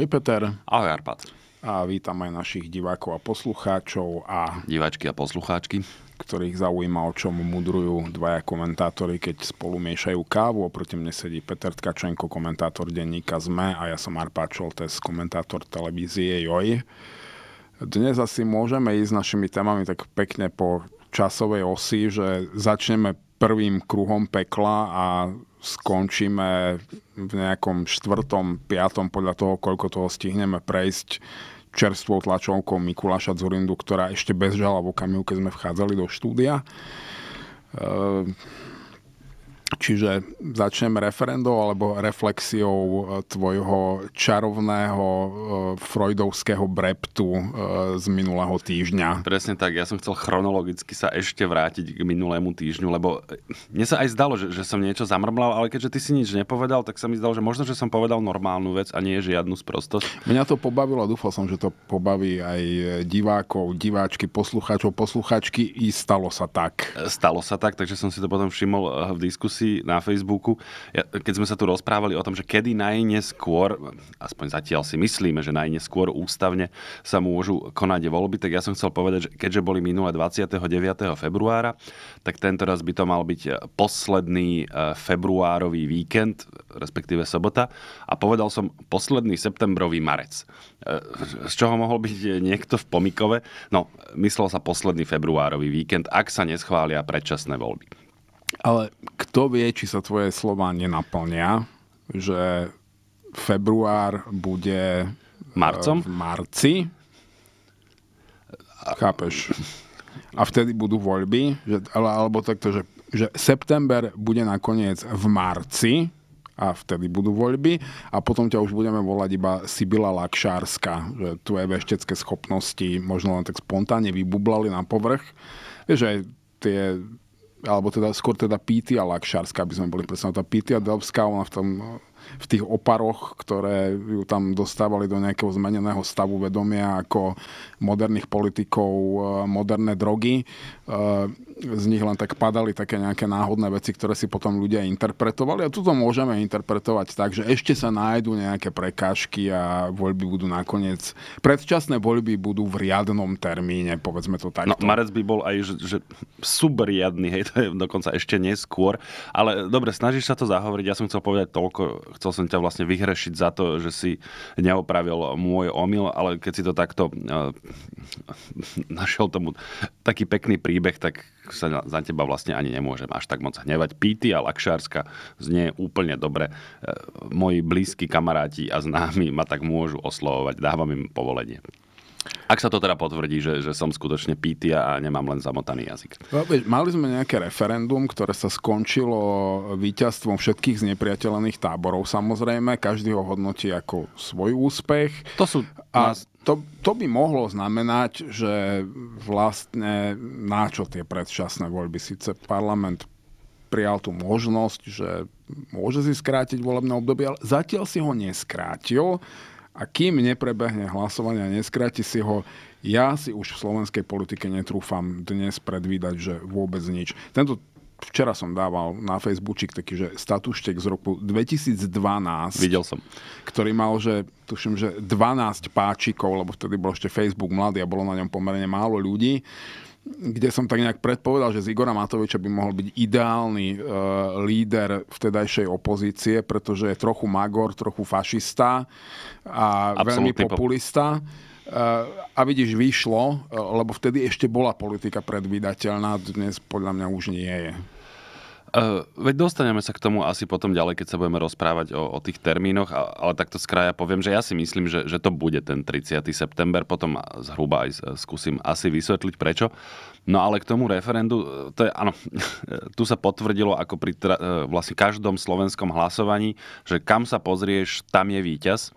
Ahoj Peter. Ahoj Arpad. A vítam aj našich divákov a poslucháčov a... Diváčky a poslucháčky. Ktorých zaujíma, o čom mudrujú dvaja komentátori, keď spolu miešajú kávu. Oproti mne sedí Peter Tkačenko, komentátor denníka ZME a ja som Arpad Čoltes, komentátor televízie JOJ. Dnes asi môžeme ísť našimi témami tak pekne po časovej osi, že začneme prvým kruhom pekla a skončíme v nejakom štvrtom, piatom, podľa toho, koľko toho stihneme prejsť čerstvou tlačovkou Mikuláša Zurindu, ktorá ešte bez žala v okamihu, keď sme vchádzali do štúdia. Ehm, Čiže začnem referendou alebo reflexiou e, tvojho čarovného e, freudovského breptu e, z minulého týždňa. Presne tak, ja som chcel chronologicky sa ešte vrátiť k minulému týždňu, lebo mne sa aj zdalo, že, že som niečo zamrmlal, ale keďže ty si nič nepovedal, tak sa mi zdalo, že možno, že som povedal normálnu vec a nie žiadnu sprostosť. Mňa to pobavilo, dúfal som, že to pobaví aj divákov, diváčky, poslucháčov, posluchačky i stalo sa tak. Stalo sa tak, takže som si to potom všimol v diskusii si na Facebooku. Ja, keď sme sa tu rozprávali o tom, že kedy najneskôr, aspoň zatiaľ si myslíme, že najneskôr ústavne sa môžu konať voľby, tak ja som chcel povedať, že keďže boli minulé 29. februára, tak tento raz by to mal byť e, posledný e, februárový víkend, respektíve sobota. A povedal som posledný septembrový marec. E, z čoho mohol byť niekto v pomikove? No, myslel sa posledný februárový víkend, ak sa neschvália predčasné voľby. Ale kto vie, či sa tvoje slova nenaplnia, že február bude e, Marcom? v marci. Chápeš? A vtedy budú voľby, že, ale, alebo takto, že, že september bude nakoniec v marci a vtedy budú voľby a potom ťa už budeme volať iba Sibila Lakšárska, že tvoje veštecké schopnosti možno len tak spontánne vybublali na povrch. Vieš, aj tie alebo teda skôr teda Pítia Lakšárska, aby sme boli presne. No tá Pítia Delbská, ona v, tom, v tých oparoch, ktoré ju tam dostávali do nejakého zmeneného stavu vedomia ako moderných politikov, eh, moderné drogy, Eh, z nich len tak padali také nejaké náhodné veci, ktoré si potom ľudia interpretovali. A toto môžeme interpretovať tak, že ešte sa nájdú nejaké prekážky a voľby budú nakoniec, predčasné voľby budú v riadnom termíne, povedzme to takto. No, Marec by bol aj, že, že subriadný, hej, to je dokonca ešte neskôr. Ale dobre, snažíš sa to zahovoriť, ja som chcel povedať toľko, chcel som ťa vlastne vyhrešiť za to, že si neopravil môj omyl, ale keď si to takto uh, našiel tomu taký pekný príbeh, príbeh, tak sa za teba vlastne ani nemôžem až tak moc hnevať. Pity a Lakšárska znie úplne dobre. E, moji blízki kamaráti a známi ma tak môžu oslovovať. Dávam im povolenie. Ak sa to teda potvrdí, že, že som skutočne pítia a nemám len zamotaný jazyk. No, mali sme nejaké referendum, ktoré sa skončilo víťazstvom všetkých znepriateľených táborov samozrejme. Každý ho hodnotí ako svoj úspech. To sú... A to, to by mohlo znamenať, že vlastne náčo tie predčasné voľby. Sice parlament prijal tú možnosť, že môže si skrátiť volebné obdobie, ale zatiaľ si ho neskrátil a kým neprebehne hlasovanie a neskráti si ho, ja si už v slovenskej politike netrúfam dnes predvídať, že vôbec nič. Tento včera som dával na Facebook, taký, že statuštek z roku 2012. Videl som. Ktorý mal, že tuším, že 12 páčikov, lebo vtedy bol ešte Facebook mladý a bolo na ňom pomerne málo ľudí kde som tak nejak predpovedal, že z Igora Matoviča by mohol byť ideálny e, líder vtedajšej opozície, pretože je trochu magor, trochu fašista a Absolutný veľmi populista. E, a vidíš, vyšlo, e, lebo vtedy ešte bola politika predvídateľná, dnes podľa mňa už nie je. Uh, veď dostaneme sa k tomu asi potom ďalej, keď sa budeme rozprávať o, o tých termínoch, ale takto z kraja poviem, že ja si myslím, že, že to bude ten 30. september, potom zhruba aj skúsim asi vysvetliť prečo. No ale k tomu referendu, eh, to je, áno, tu sa potvrdilo ako pri tra, eh, vlastne každom slovenskom hlasovaní, že kam sa pozrieš, tam je víťaz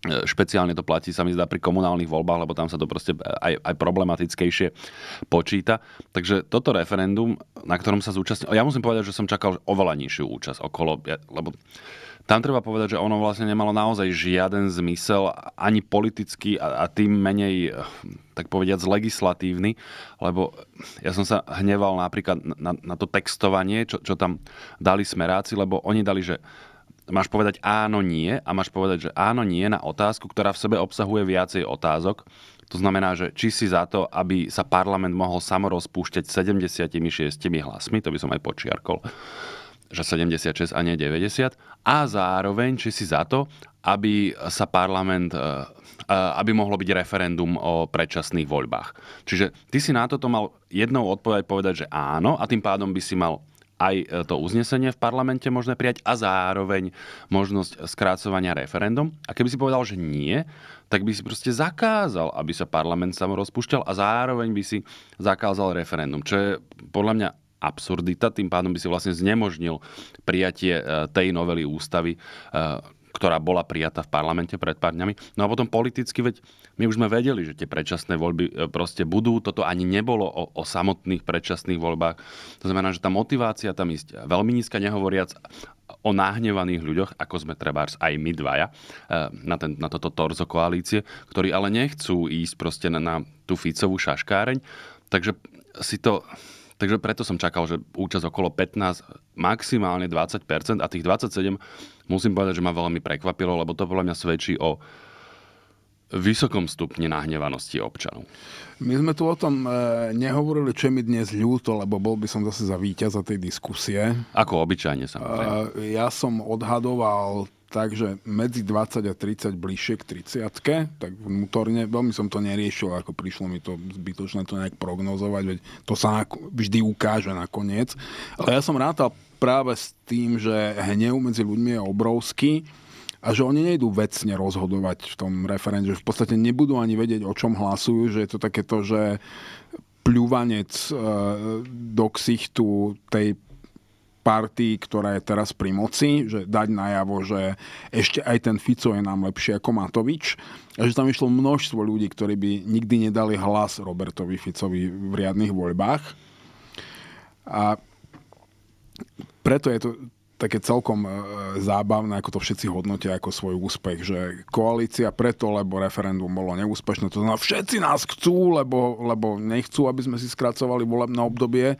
E, špeciálne to platí sa mi zdá pri komunálnych voľbách, lebo tam sa to proste e, aj, aj problematickejšie počíta. Takže toto referendum, na ktorom sa zúčastnil, ja musím povedať, že som čakal oveľa nižšiu účasť okolo, lebo tam treba povedať, že ono vlastne nemalo naozaj žiaden zmysel, ani politický a, a tým menej, e, tak povediac, legislatívny, lebo ja som sa hneval napríklad na, na to textovanie, čo, čo tam dali smeráci, lebo oni dali, že máš povedať áno, nie a máš povedať, že áno, nie na otázku, ktorá v sebe obsahuje viacej otázok. To znamená, že či si za to, aby sa parlament mohol samorozpúšťať 76 hlasmi, to by som aj počiarkol, že 76 a nie 90, a zároveň či si za to, aby sa parlament, e, e, aby mohlo byť referendum o predčasných voľbách. Čiže ty si na toto mal jednou odpoveď povedať, že áno a tým pádom by si mal aj e, to uznesenie v parlamente možné prijať a zároveň možnosť skrácovania referendum. A keby si povedal, že nie, tak by si proste zakázal, aby sa parlament sám rozpúšťal a zároveň by si zakázal referendum, čo je podľa mňa absurdita, tým pádom by si vlastne znemožnil prijatie e, tej novely ústavy, e, ktorá bola prijatá v parlamente pred pár dňami. No a potom politicky, veď my už sme vedeli, že tie predčasné voľby e, proste budú. Toto ani nebolo o, o samotných predčasných voľbách. To znamená, že tá motivácia tam ísť veľmi nízka, nehovoriac o nahnevaných ľuďoch, ako sme trebárs aj my dvaja, e, na, ten, na toto torzo koalície, ktorí ale nechcú ísť proste na, na tú Ficovú šaškáreň. Takže si to... Takže preto som čakal, že účasť okolo 15 maximálne 20% a tých 27 musím povedať, že ma veľmi prekvapilo, lebo to podľa mňa svedčí o vysokom stupni nahnevanosti občanov. My sme tu o tom e, nehovorili, čo mi dnes ľúto, lebo bol by som zase za víťaza tej diskusie. Ako obyčajne, samozrejme. E, ja som odhadoval takže medzi 20 a 30 bližšie k 30 tak vnútorne, veľmi som to neriešil, ako prišlo mi to zbytočné to nejak prognozovať, veď to sa vždy ukáže nakoniec. Ale ja som rátal práve s tým, že hnev medzi ľuďmi je obrovský a že oni nejdú vecne rozhodovať v tom referende, že v podstate nebudú ani vedieť, o čom hlasujú, že je to takéto, že pľúvanec eh, do ksichtu tej party, ktorá je teraz pri moci, že dať najavo, že ešte aj ten Fico je nám lepšie ako Matovič. A že tam išlo množstvo ľudí, ktorí by nikdy nedali hlas Robertovi Ficovi v riadnych voľbách. A preto je to také celkom e, zábavné, ako to všetci hodnotia ako svoj úspech, že koalícia preto, lebo referendum bolo neúspešné, to znamená, všetci nás chcú, lebo, lebo nechcú, aby sme si skracovali volebné obdobie,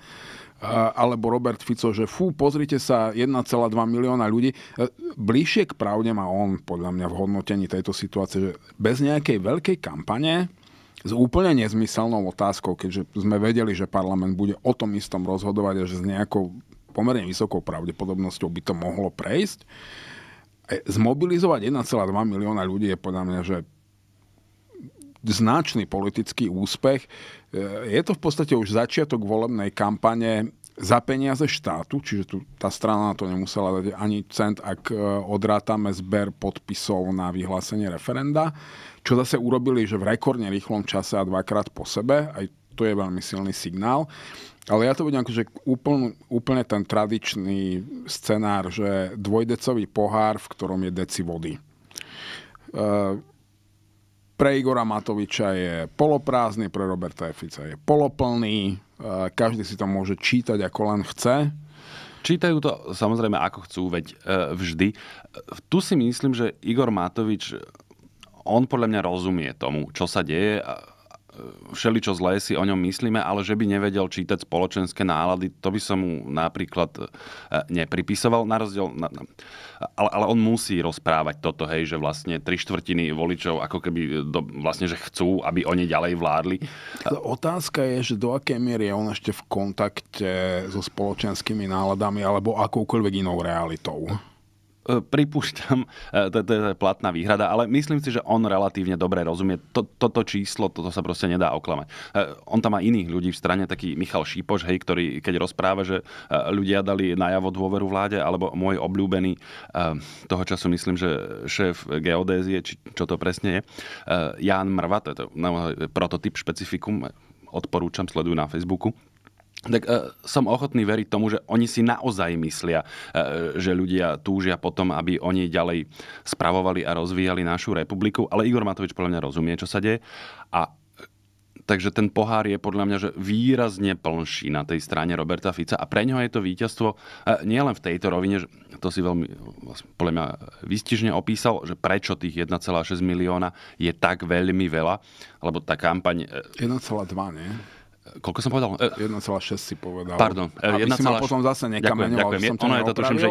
alebo Robert Fico, že fú, pozrite sa, 1,2 milióna ľudí. E, bližšie k pravde má on, podľa mňa, v hodnotení tejto situácie, že bez nejakej veľkej kampane s úplne nezmyselnou otázkou, keďže sme vedeli, že parlament bude o tom istom rozhodovať a že s nejakou pomerne vysokou pravdepodobnosťou by to mohlo prejsť. E, zmobilizovať 1,2 milióna ľudí je podľa mňa, že značný politický úspech. E, je to v podstate už začiatok volebnej kampane za peniaze štátu, čiže tu tá strana na to nemusela dať ani cent, ak e, odrátame zber podpisov na vyhlásenie referenda, čo zase urobili, že v rekordne rýchlom čase a dvakrát po sebe, aj to je veľmi silný signál. Ale ja to budem akože úpln, úplne ten tradičný scenár, že dvojdecový pohár, v ktorom je deci vody. Uh, pre Igora Matoviča je poloprázdny, pre Roberta Fica je poloplný, e, každý si to môže čítať ako len chce. Čítajú to samozrejme ako chcú, veď e, vždy. E, tu si myslím, že Igor Matovič on podľa mňa rozumie tomu, čo sa deje všeličo zlé si o ňom myslíme, ale že by nevedel čítať spoločenské nálady, to by som mu napríklad e, nepripisoval, na rozdiel... Na, na, ale, ale on musí rozprávať toto, hej, že vlastne tri štvrtiny voličov ako keby e, do, vlastne, že chcú, aby oni ďalej vládli. Otázka je, že do akej miery je on ešte v kontakte so spoločenskými náladami alebo akoukoľvek inou realitou. E, pripúšťam, e, to, to je platná výhrada, ale myslím si, že on relatívne dobre rozumie. To, toto číslo, toto sa proste nedá oklamať. E, on tam má iných ľudí v strane, taký Michal Šípoš, hej, ktorý keď rozpráva, že ľudia dali najavo dôveru vláde, alebo môj obľúbený toho času, myslím, že šéf geodézie, či čo to presne je, Ján Mrva, to je to, prototyp špecifikum, odporúčam, sledujú na Facebooku tak e, som ochotný veriť tomu, že oni si naozaj myslia, e, že ľudia túžia potom, aby oni ďalej spravovali a rozvíjali našu republiku. Ale Igor Matovič podľa mňa rozumie, čo sa deje. A e, Takže ten pohár je podľa mňa že výrazne plnší na tej strane Roberta Fica a pre neho je to víťazstvo e, nielen v tejto rovine, že to si veľmi vlastne, podľa mňa výstižne opísal, že prečo tých 1,6 milióna je tak veľmi veľa, lebo tá kampaň... 1,2, e, nie? koľko som povedal? 1,6 eh, si povedal. Pardon. Eh, Aby 1, si ma potom zase nekameňoval, ďakujem, ďakujem. Som ono je to tuším, že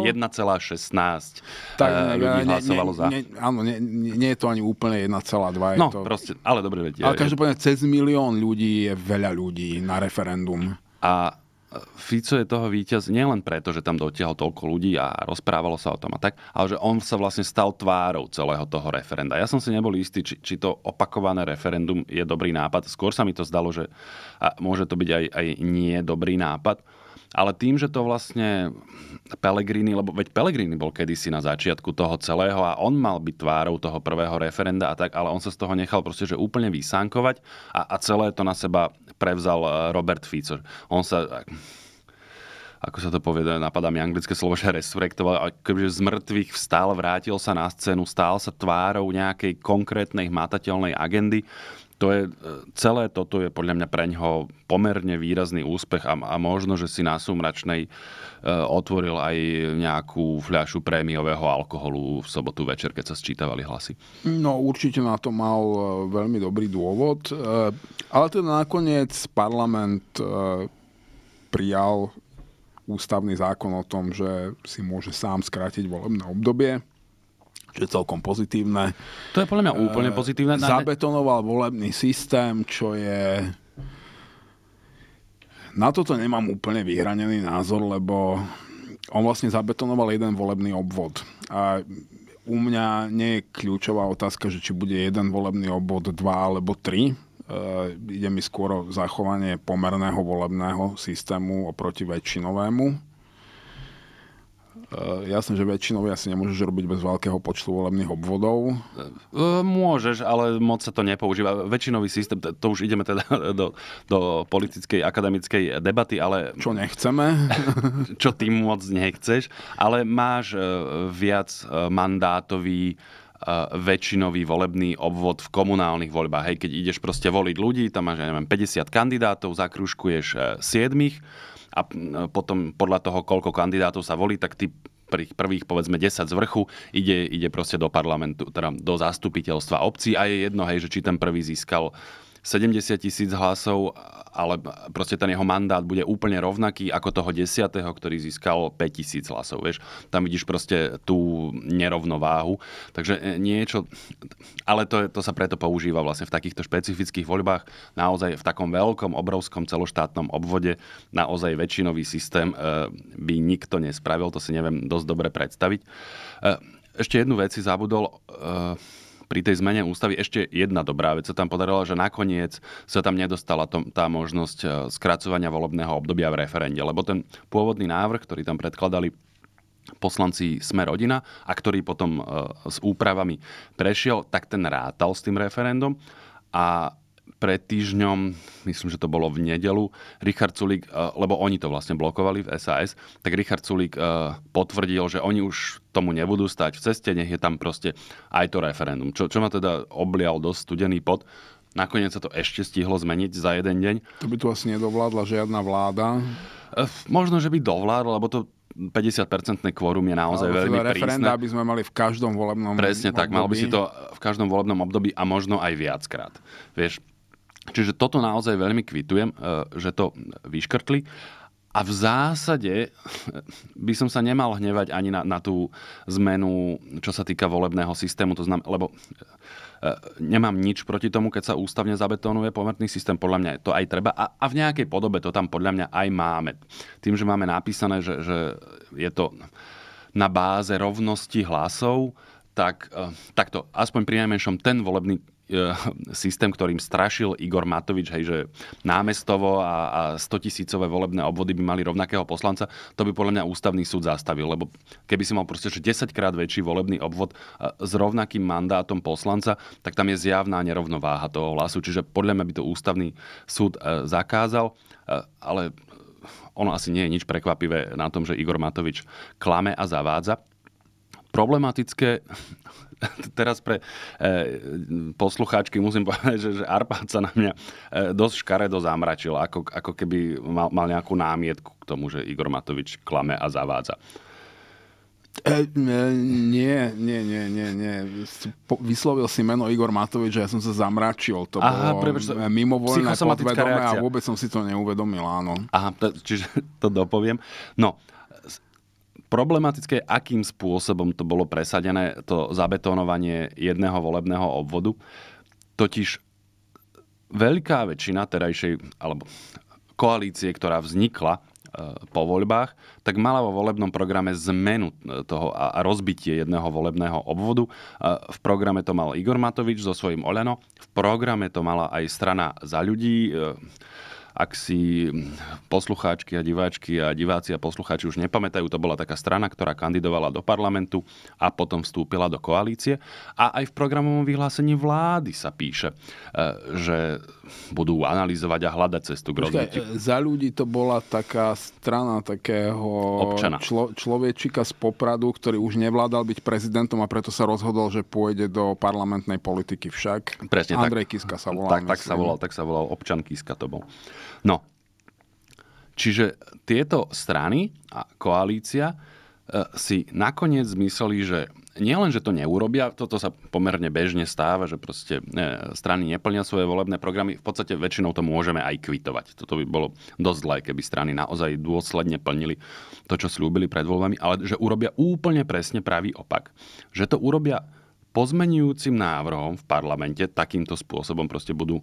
1,16 eh, ľudí ne, hlasovalo ne, za. Ne, áno, nie, nie, je to ani úplne 1,2. No, to... proste, ale dobre viete. Ale každopádne cez milión ľudí je veľa ľudí na referendum. A Fico je toho víťaz nielen preto, že tam dotiahol toľko ľudí a rozprávalo sa o tom a tak, ale že on sa vlastne stal tvárou celého toho referenda. Ja som si nebol istý, či, či to opakované referendum je dobrý nápad. Skôr sa mi to zdalo, že a môže to byť aj, aj nie dobrý nápad. Ale tým, že to vlastne Pelegrini, lebo veď Pelegrini bol kedysi na začiatku toho celého a on mal byť tvárou toho prvého referenda a tak, ale on sa z toho nechal proste že úplne vysánkovať a, a celé to na seba prevzal eh, Robert Fico. On sa ako sa to povie, napadá mi anglické slovo, že resurrektoval, akože z mŕtvych vstal, vrátil sa na scénu, stál sa tvárou nejakej konkrétnej hmatateľnej agendy to je, e, celé toto je podľa mňa preňho pomerne výrazný úspech a, a možno, že si na súmračnej e, otvoril aj nejakú fľašu prémiového alkoholu v sobotu večer, keď sa sčítavali hlasy. No určite na to mal e, veľmi dobrý dôvod, e, ale teda nakoniec parlament e, prijal ústavný zákon o tom, že si môže sám skrátiť volebné obdobie čo je celkom pozitívne. To je podľa mňa eh, úplne pozitívne. E, zabetonoval volebný systém, čo je... Na toto nemám úplne vyhranený názor, lebo on vlastne zabetonoval jeden volebný obvod. A u mňa nie je kľúčová otázka, že či bude jeden volebný obvod, dva alebo tri. E, ide mi skôr o zachovanie pomerného volebného systému oproti väčšinovému Eh, jasné, že väčšinou asi nemôžeš robiť bez veľkého počtu volebných obvodov. Eh, eh, môžeš, ale moc sa to nepoužíva. Väčšinový systém, to už ideme teda do, do politickej, akademickej debaty, ale... Čo nechceme. čo ty moc nechceš, ale máš viac mandátový väčšinový volebný obvod v komunálnych voľbách. Hej, keď ideš proste voliť ľudí, tam máš, ja neviem, 50 kandidátov, zakružkuješ 7 a potom podľa toho, koľko kandidátov sa volí, tak tí prvých, prvých povedzme 10 z vrchu ide, ide proste do parlamentu, teda do zastupiteľstva obcí a je jedno, hej, že či ten prvý získal 70 tisíc hlasov, ale proste ten jeho mandát bude úplne rovnaký ako toho 10., ktorý získal 5 tisíc hlasov. Vieš? Tam vidíš proste tú nerovnováhu. Takže e, niečo... Ale to, je, to sa preto používa vlastne v takýchto špecifických voľbách. Naozaj v takom veľkom, obrovskom celoštátnom obvode naozaj väčšinový systém e, by nikto nespravil. To si neviem dosť dobre predstaviť. E, ešte jednu vec si zabudol pri tej zmene ústavy ešte jedna dobrá vec sa tam podarila, že nakoniec sa tam nedostala to, tá možnosť e, skracovania volebného obdobia v referende, lebo ten pôvodný návrh, ktorý tam predkladali poslanci Sme rodina a ktorý potom e, s úpravami prešiel, tak ten rátal s tým referendum a pred týždňom, myslím, že to bolo v nedelu, Richard Sulik, eh, lebo oni to vlastne blokovali v SAS, tak Richard Sulik eh, potvrdil, že oni už tomu nebudú stať v ceste, nech je tam proste aj to referendum. Čo, čo ma teda oblial dosť studený pod, Nakoniec sa to ešte stihlo zmeniť za jeden deň. To by tu asi nedovládla žiadna vláda. Eh, možno, že by dovládla, lebo to 50-percentné kvórum je naozaj veľmi prísne. referenda by sme mali v každom volebnom Presne období. tak, mal by si to v každom volebnom období a možno aj viackrát. Vieš, Čiže toto naozaj veľmi kvitujem, e, že to vyškrtli. A v zásade e, by som sa nemal hnevať ani na, na tú zmenu, čo sa týka volebného systému. To znam, lebo e, nemám nič proti tomu, keď sa ústavne zabetonuje pomerný systém. Podľa mňa to aj treba. A, a v nejakej podobe to tam podľa mňa aj máme. Tým, že máme napísané, že, že je to na báze rovnosti hlasov, tak takto, aspoň pri najmenšom ten volebný E, systém, ktorým strašil Igor Matovič, hej, že námestovo a, a 100 tisícové volebné obvody by mali rovnakého poslanca, to by podľa mňa ústavný súd zastavil, lebo keby si mal proste že 10 krát väčší volebný obvod e, s rovnakým mandátom poslanca, tak tam je zjavná nerovnováha toho hlasu, čiže podľa mňa by to ústavný súd e, zakázal, ale ono asi nie je nič prekvapivé na tom, že Igor Matovič klame a zavádza problematické teraz pre e, poslucháčky musím povedať, že, že Arpád sa na mňa e, dosť škaredo zamračil, ako, ako keby mal, mal nejakú námietku k tomu, že Igor Matovič klame a zavádza. E, e, nie, nie, nie, nie, nie. Vyslovil si meno Igor Matovič že ja som sa zamračil. To Aha, bolo mimovoľné podvedomé reakcia. a vôbec som si to neuvedomil, áno. Aha, to, čiže to dopoviem. No, Problematické, akým spôsobom to bolo presadené, to zabetonovanie jedného volebného obvodu. Totiž veľká väčšina terajšej, alebo koalície, ktorá vznikla e, po voľbách, tak mala vo volebnom programe zmenu e, toho a rozbitie jedného volebného obvodu. E, v programe to mal Igor Matovič so svojím Oleno, v programe to mala aj strana za ľudí, ak si poslucháčky a diváčky a diváci a poslucháči už nepamätajú, to bola taká strana, ktorá kandidovala do parlamentu a potom vstúpila do koalície. A aj v programovom vyhlásení vlády sa píše, e, že budú analyzovať a hľadať cestu k e, rozbitiu. Za ľudí to bola taká strana takého Občana. Člo, človečika z Popradu, ktorý už nevládal byť prezidentom a preto sa rozhodol, že pôjde do parlamentnej politiky však. Presne Andrej tak. Kiska sa volal. Tak, tak sa volal, tak sa volal. Občan Kiska to bol. No, čiže tieto strany a koalícia e, si nakoniec mysleli, že nielen, že to neurobia, toto sa pomerne bežne stáva, že proste e, strany neplnia svoje volebné programy, v podstate väčšinou to môžeme aj kvitovať. Toto by bolo dosť zlé, keby strany naozaj dôsledne plnili to, čo slúbili pred voľbami, ale že urobia úplne presne pravý opak. Že to urobia pozmenujúcim návrhom v parlamente, takýmto spôsobom proste budú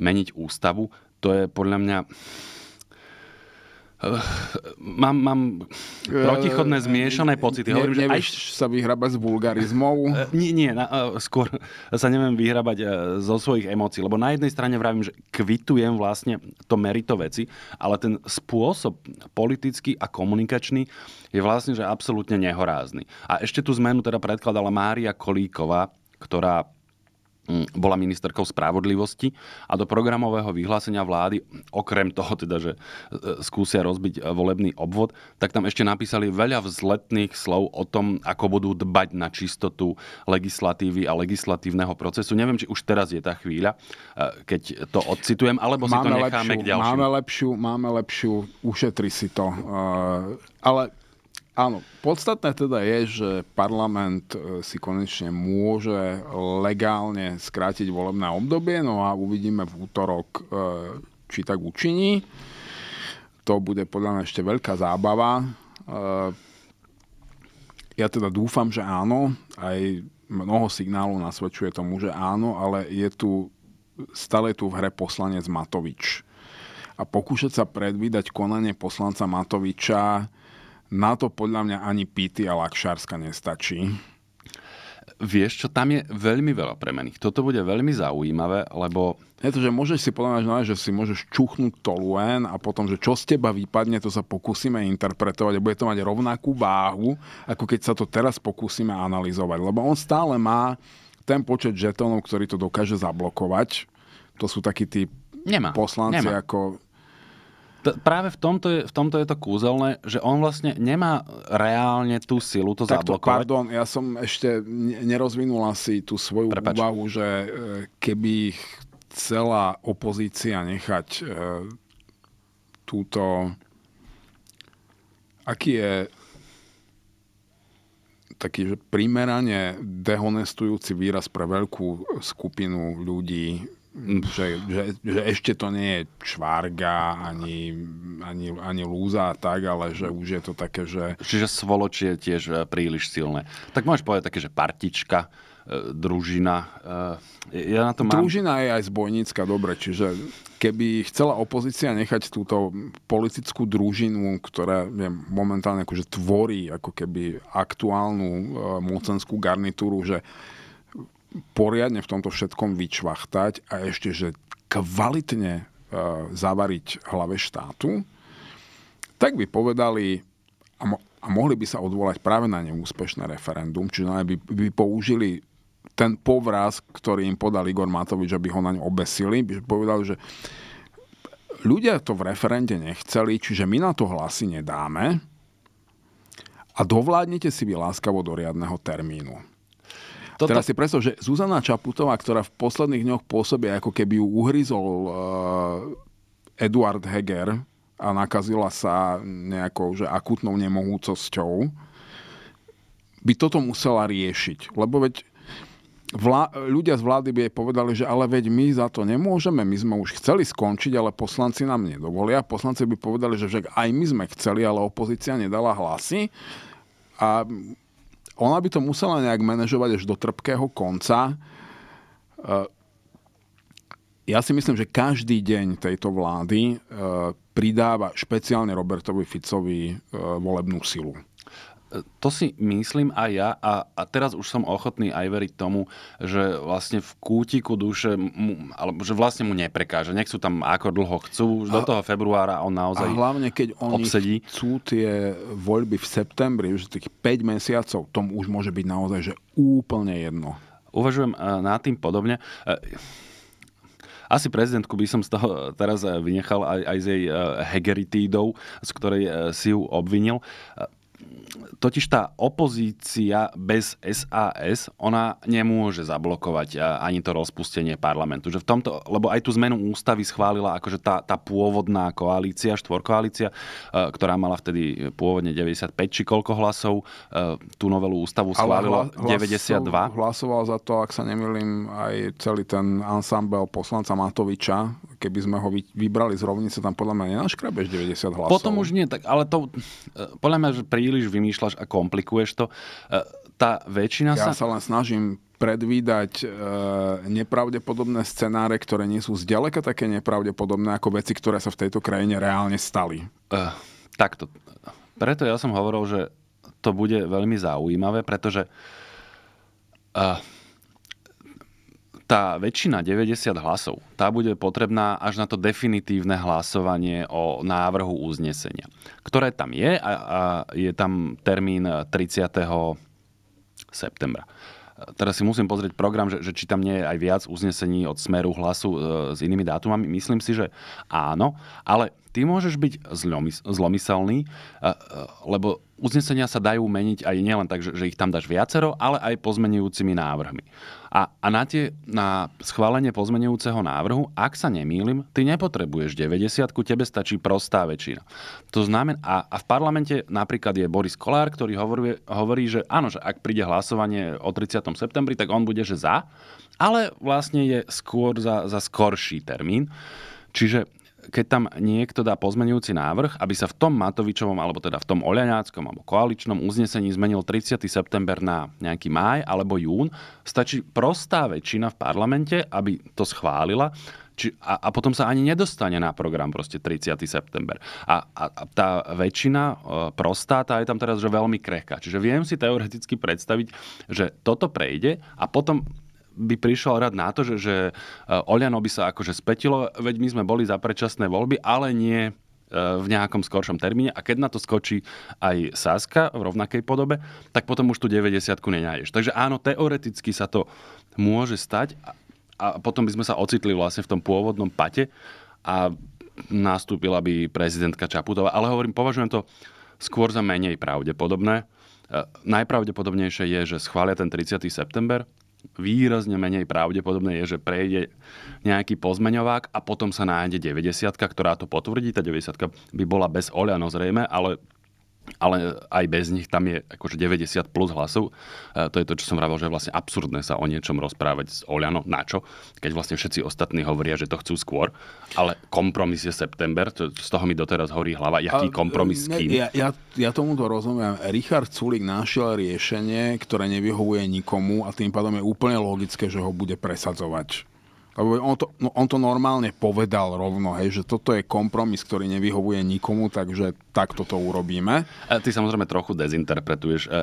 meniť ústavu to je podľa mňa mám, mám protichodné zmiešané pocity. Ne, Hovorím, že aj... sa vyhrabať z vulgarizmov? E, nie, nie na, e, skôr sa neviem vyhrabať e, zo svojich emócií, lebo na jednej strane vravím, že kvitujem vlastne to merito veci, ale ten spôsob politický a komunikačný je vlastne, že absolútne nehorázny. A ešte tú zmenu teda predkladala Mária Kolíková, ktorá bola ministerkou spravodlivosti a do programového vyhlásenia vlády, okrem toho teda, že e, skúsia rozbiť e, volebný obvod, tak tam ešte napísali veľa vzletných slov o tom, ako budú dbať na čistotu legislatívy a legislatívneho procesu. Neviem, či už teraz je tá chvíľa, e, keď to odcitujem, alebo máme si to necháme lepšiu, k ďalším. Máme lepšiu, máme lepšiu, ušetri si to. Ale Áno, podstatné teda je, že parlament e, si konečne môže legálne skrátiť volebné obdobie, no a uvidíme v útorok, e, či tak učiní. To bude podľa mňa ešte veľká zábava. E, ja teda dúfam, že áno, aj mnoho signálov nasvedčuje tomu, že áno, ale je tu, stále tu v hre poslanec Matovič. A pokúšať sa predvídať konanie poslanca Matoviča, na to podľa mňa ani Pity a Lakšárska nestačí. Vieš čo, tam je veľmi veľa premených. Toto bude veľmi zaujímavé, lebo... Je to, že môžeš si podľa mňa, že si môžeš čuchnúť toluen a potom, že čo z teba vypadne, to sa pokúsime interpretovať a bude to mať rovnakú váhu, ako keď sa to teraz pokúsime analyzovať. Lebo on stále má ten počet žetónov, ktorý to dokáže zablokovať. To sú takí tí Nemá. poslanci Nemá. ako T- práve v tomto, je, v tomto je to kúzelné, že on vlastne nemá reálne tú silu to Takto, zablokovať. Pardon, ja som ešte nerozvinul asi tú svoju Prepač. úvahu, že e, keby chcela opozícia nechať e, túto... Aký je taký že primerane dehonestujúci výraz pre veľkú skupinu ľudí, že, že, že ešte to nie je čvárga ani, ani, ani lúza a tak, ale že už je to také, že... Čiže svoloč je tiež eh, príliš silné. Tak môžeš povedať také, že partička, eh, družina. Eh, ja na to mám... Družina je aj zbojnícka, dobre, čiže keby chcela opozícia nechať túto politickú družinu, ktorá je momentálne akože tvorí ako keby aktuálnu mocenskú garnitúru, že poriadne v tomto všetkom vyčvachtať a ešte, že kvalitne e, zavariť hlave štátu, tak by povedali, a, mo- a mohli by sa odvolať práve na neúspešné referendum, čiže by, by použili ten povraz, ktorý im podal Igor Matovič, aby ho naň obesili, by povedal, že ľudia to v referende nechceli, čiže my na to hlasy nedáme a dovládnete si vy láskavo do riadneho termínu toto... Teraz si predstav, že Zuzana Čaputová, ktorá v posledných dňoch pôsobia, ako keby ju uhryzol uh, Eduard Heger a nakazila sa nejakou že akutnou nemohúcosťou, by toto musela riešiť. Lebo veď Vla- ľudia z vlády by jej povedali, že ale veď my za to nemôžeme, my sme už chceli skončiť, ale poslanci nám nedovolia. Poslanci by povedali, že však aj my sme chceli, ale opozícia nedala hlasy. A ona by to musela nejak manažovať až do trpkého konca. E, ja si myslím, že každý deň tejto vlády e, pridáva špeciálne Robertovi Ficovi e, volebnú silu to si myslím aj ja a, a teraz už som ochotný aj veriť tomu, že vlastne v kútiku duše, mu, alebo že vlastne mu neprekáže. Nech sú tam ako dlho chcú, už do toho februára on naozaj A hlavne, keď oni obsedí. chcú tie voľby v septembri, už tých 5 mesiacov, tom už môže byť naozaj že úplne jedno. Uvažujem e, nad tým podobne. E, asi prezidentku by som z toho teraz e, vynechal aj, aj z jej hegeritídou, z ktorej si ju obvinil totiž tá opozícia bez SAS, ona nemôže zablokovať e, ani to rozpustenie parlamentu. Že v tomto, lebo aj tú zmenu ústavy schválila akože tá, tá pôvodná koalícia, štvorkoalícia, e, ktorá mala vtedy pôvodne 95 či koľko hlasov, e, tú novelu ústavu schválila Ale hlasov, 92. Hlasoval za to, ak sa nemýlim, aj celý ten ansambel poslanca Matoviča, keby sme ho vybrali z rovnice, tam podľa mňa nenaškrabeš 90 hlasov. Potom už nie, tak, ale to podľa mňa, že príliš robíš, vymýšľaš a komplikuješ to. E, tá väčšina ja sa... Ja sa len snažím predvídať e, nepravdepodobné scenáre, ktoré nie sú zďaleka také nepravdepodobné ako veci, ktoré sa v tejto krajine reálne stali. E, takto. Preto ja som hovoril, že to bude veľmi zaujímavé, pretože E, tá väčšina 90 hlasov, tá bude potrebná až na to definitívne hlasovanie o návrhu uznesenia, ktoré tam je a, a je tam termín 30. septembra. Teraz si musím pozrieť program, že, že či tam nie je aj viac uznesení od smeru hlasu e, s inými dátumami. Myslím si, že áno, ale ty môžeš byť zlomys- zlomyselný, e, e, lebo uznesenia sa dajú meniť aj nielen tak, že, že ich tam dáš viacero, ale aj pozmenujúcimi návrhmi. A, a na, tie, na schválenie pozmenujúceho návrhu, ak sa nemýlim, ty nepotrebuješ 90, tebe stačí prostá väčšina. To znamená, a, a v parlamente napríklad je Boris Kolár, ktorý hovorí, hovorí, že áno, že ak príde hlasovanie o 30. septembri, tak on bude, že za, ale vlastne je skôr za, za skorší termín. Čiže keď tam niekto dá pozmenujúci návrh, aby sa v tom Matovičovom, alebo teda v tom Oľaňáckom, alebo koaličnom uznesení zmenil 30. september na nejaký máj alebo jún, stačí prostá väčšina v parlamente, aby to schválila, či, a, a potom sa ani nedostane na program proste 30. september. A, a, a tá väčšina e, prostá, tá je tam teraz že veľmi krehká. Čiže viem si teoreticky predstaviť, že toto prejde a potom by prišiel rád na to, že, že e, Oľano by sa akože spätilo, veď my sme boli za predčasné voľby, ale nie e, v nejakom skoršom termíne a keď na to skočí aj Saska v rovnakej podobe, tak potom už tu 90 nenájdeš. Takže áno, teoreticky sa to môže stať a, a potom by sme sa ocitli vlastne v tom pôvodnom pate a nastúpila by prezidentka Čaputová. Ale hovorím, považujem to skôr za menej pravdepodobné. E, najpravdepodobnejšie je, že schvália ten 30. september, výrazne menej pravdepodobné je, že prejde nejaký pozmeňovák a potom sa nájde 90, ktorá to potvrdí. Tá 90 by bola bez Oľano zrejme, ale ale aj bez nich tam je akože 90 plus hlasov. E, to je to, čo som hovoril, že je vlastne absurdné sa o niečom rozprávať s Oliano. Na čo? Keď vlastne všetci ostatní hovoria, že to chcú skôr. Ale kompromis je september, to, z toho mi doteraz horí hlava. Jaký a, e, kompromis s kým? Ja, ja, ja tomuto rozumiem. Richard Culik našiel riešenie, ktoré nevyhovuje nikomu a tým pádom je úplne logické, že ho bude presadzovať. Lebo on to, no, on to normálne povedal rovno, hej, že toto je kompromis, ktorý nevyhovuje nikomu, takže takto to urobíme. E, ty samozrejme trochu dezinterpretuješ e, e,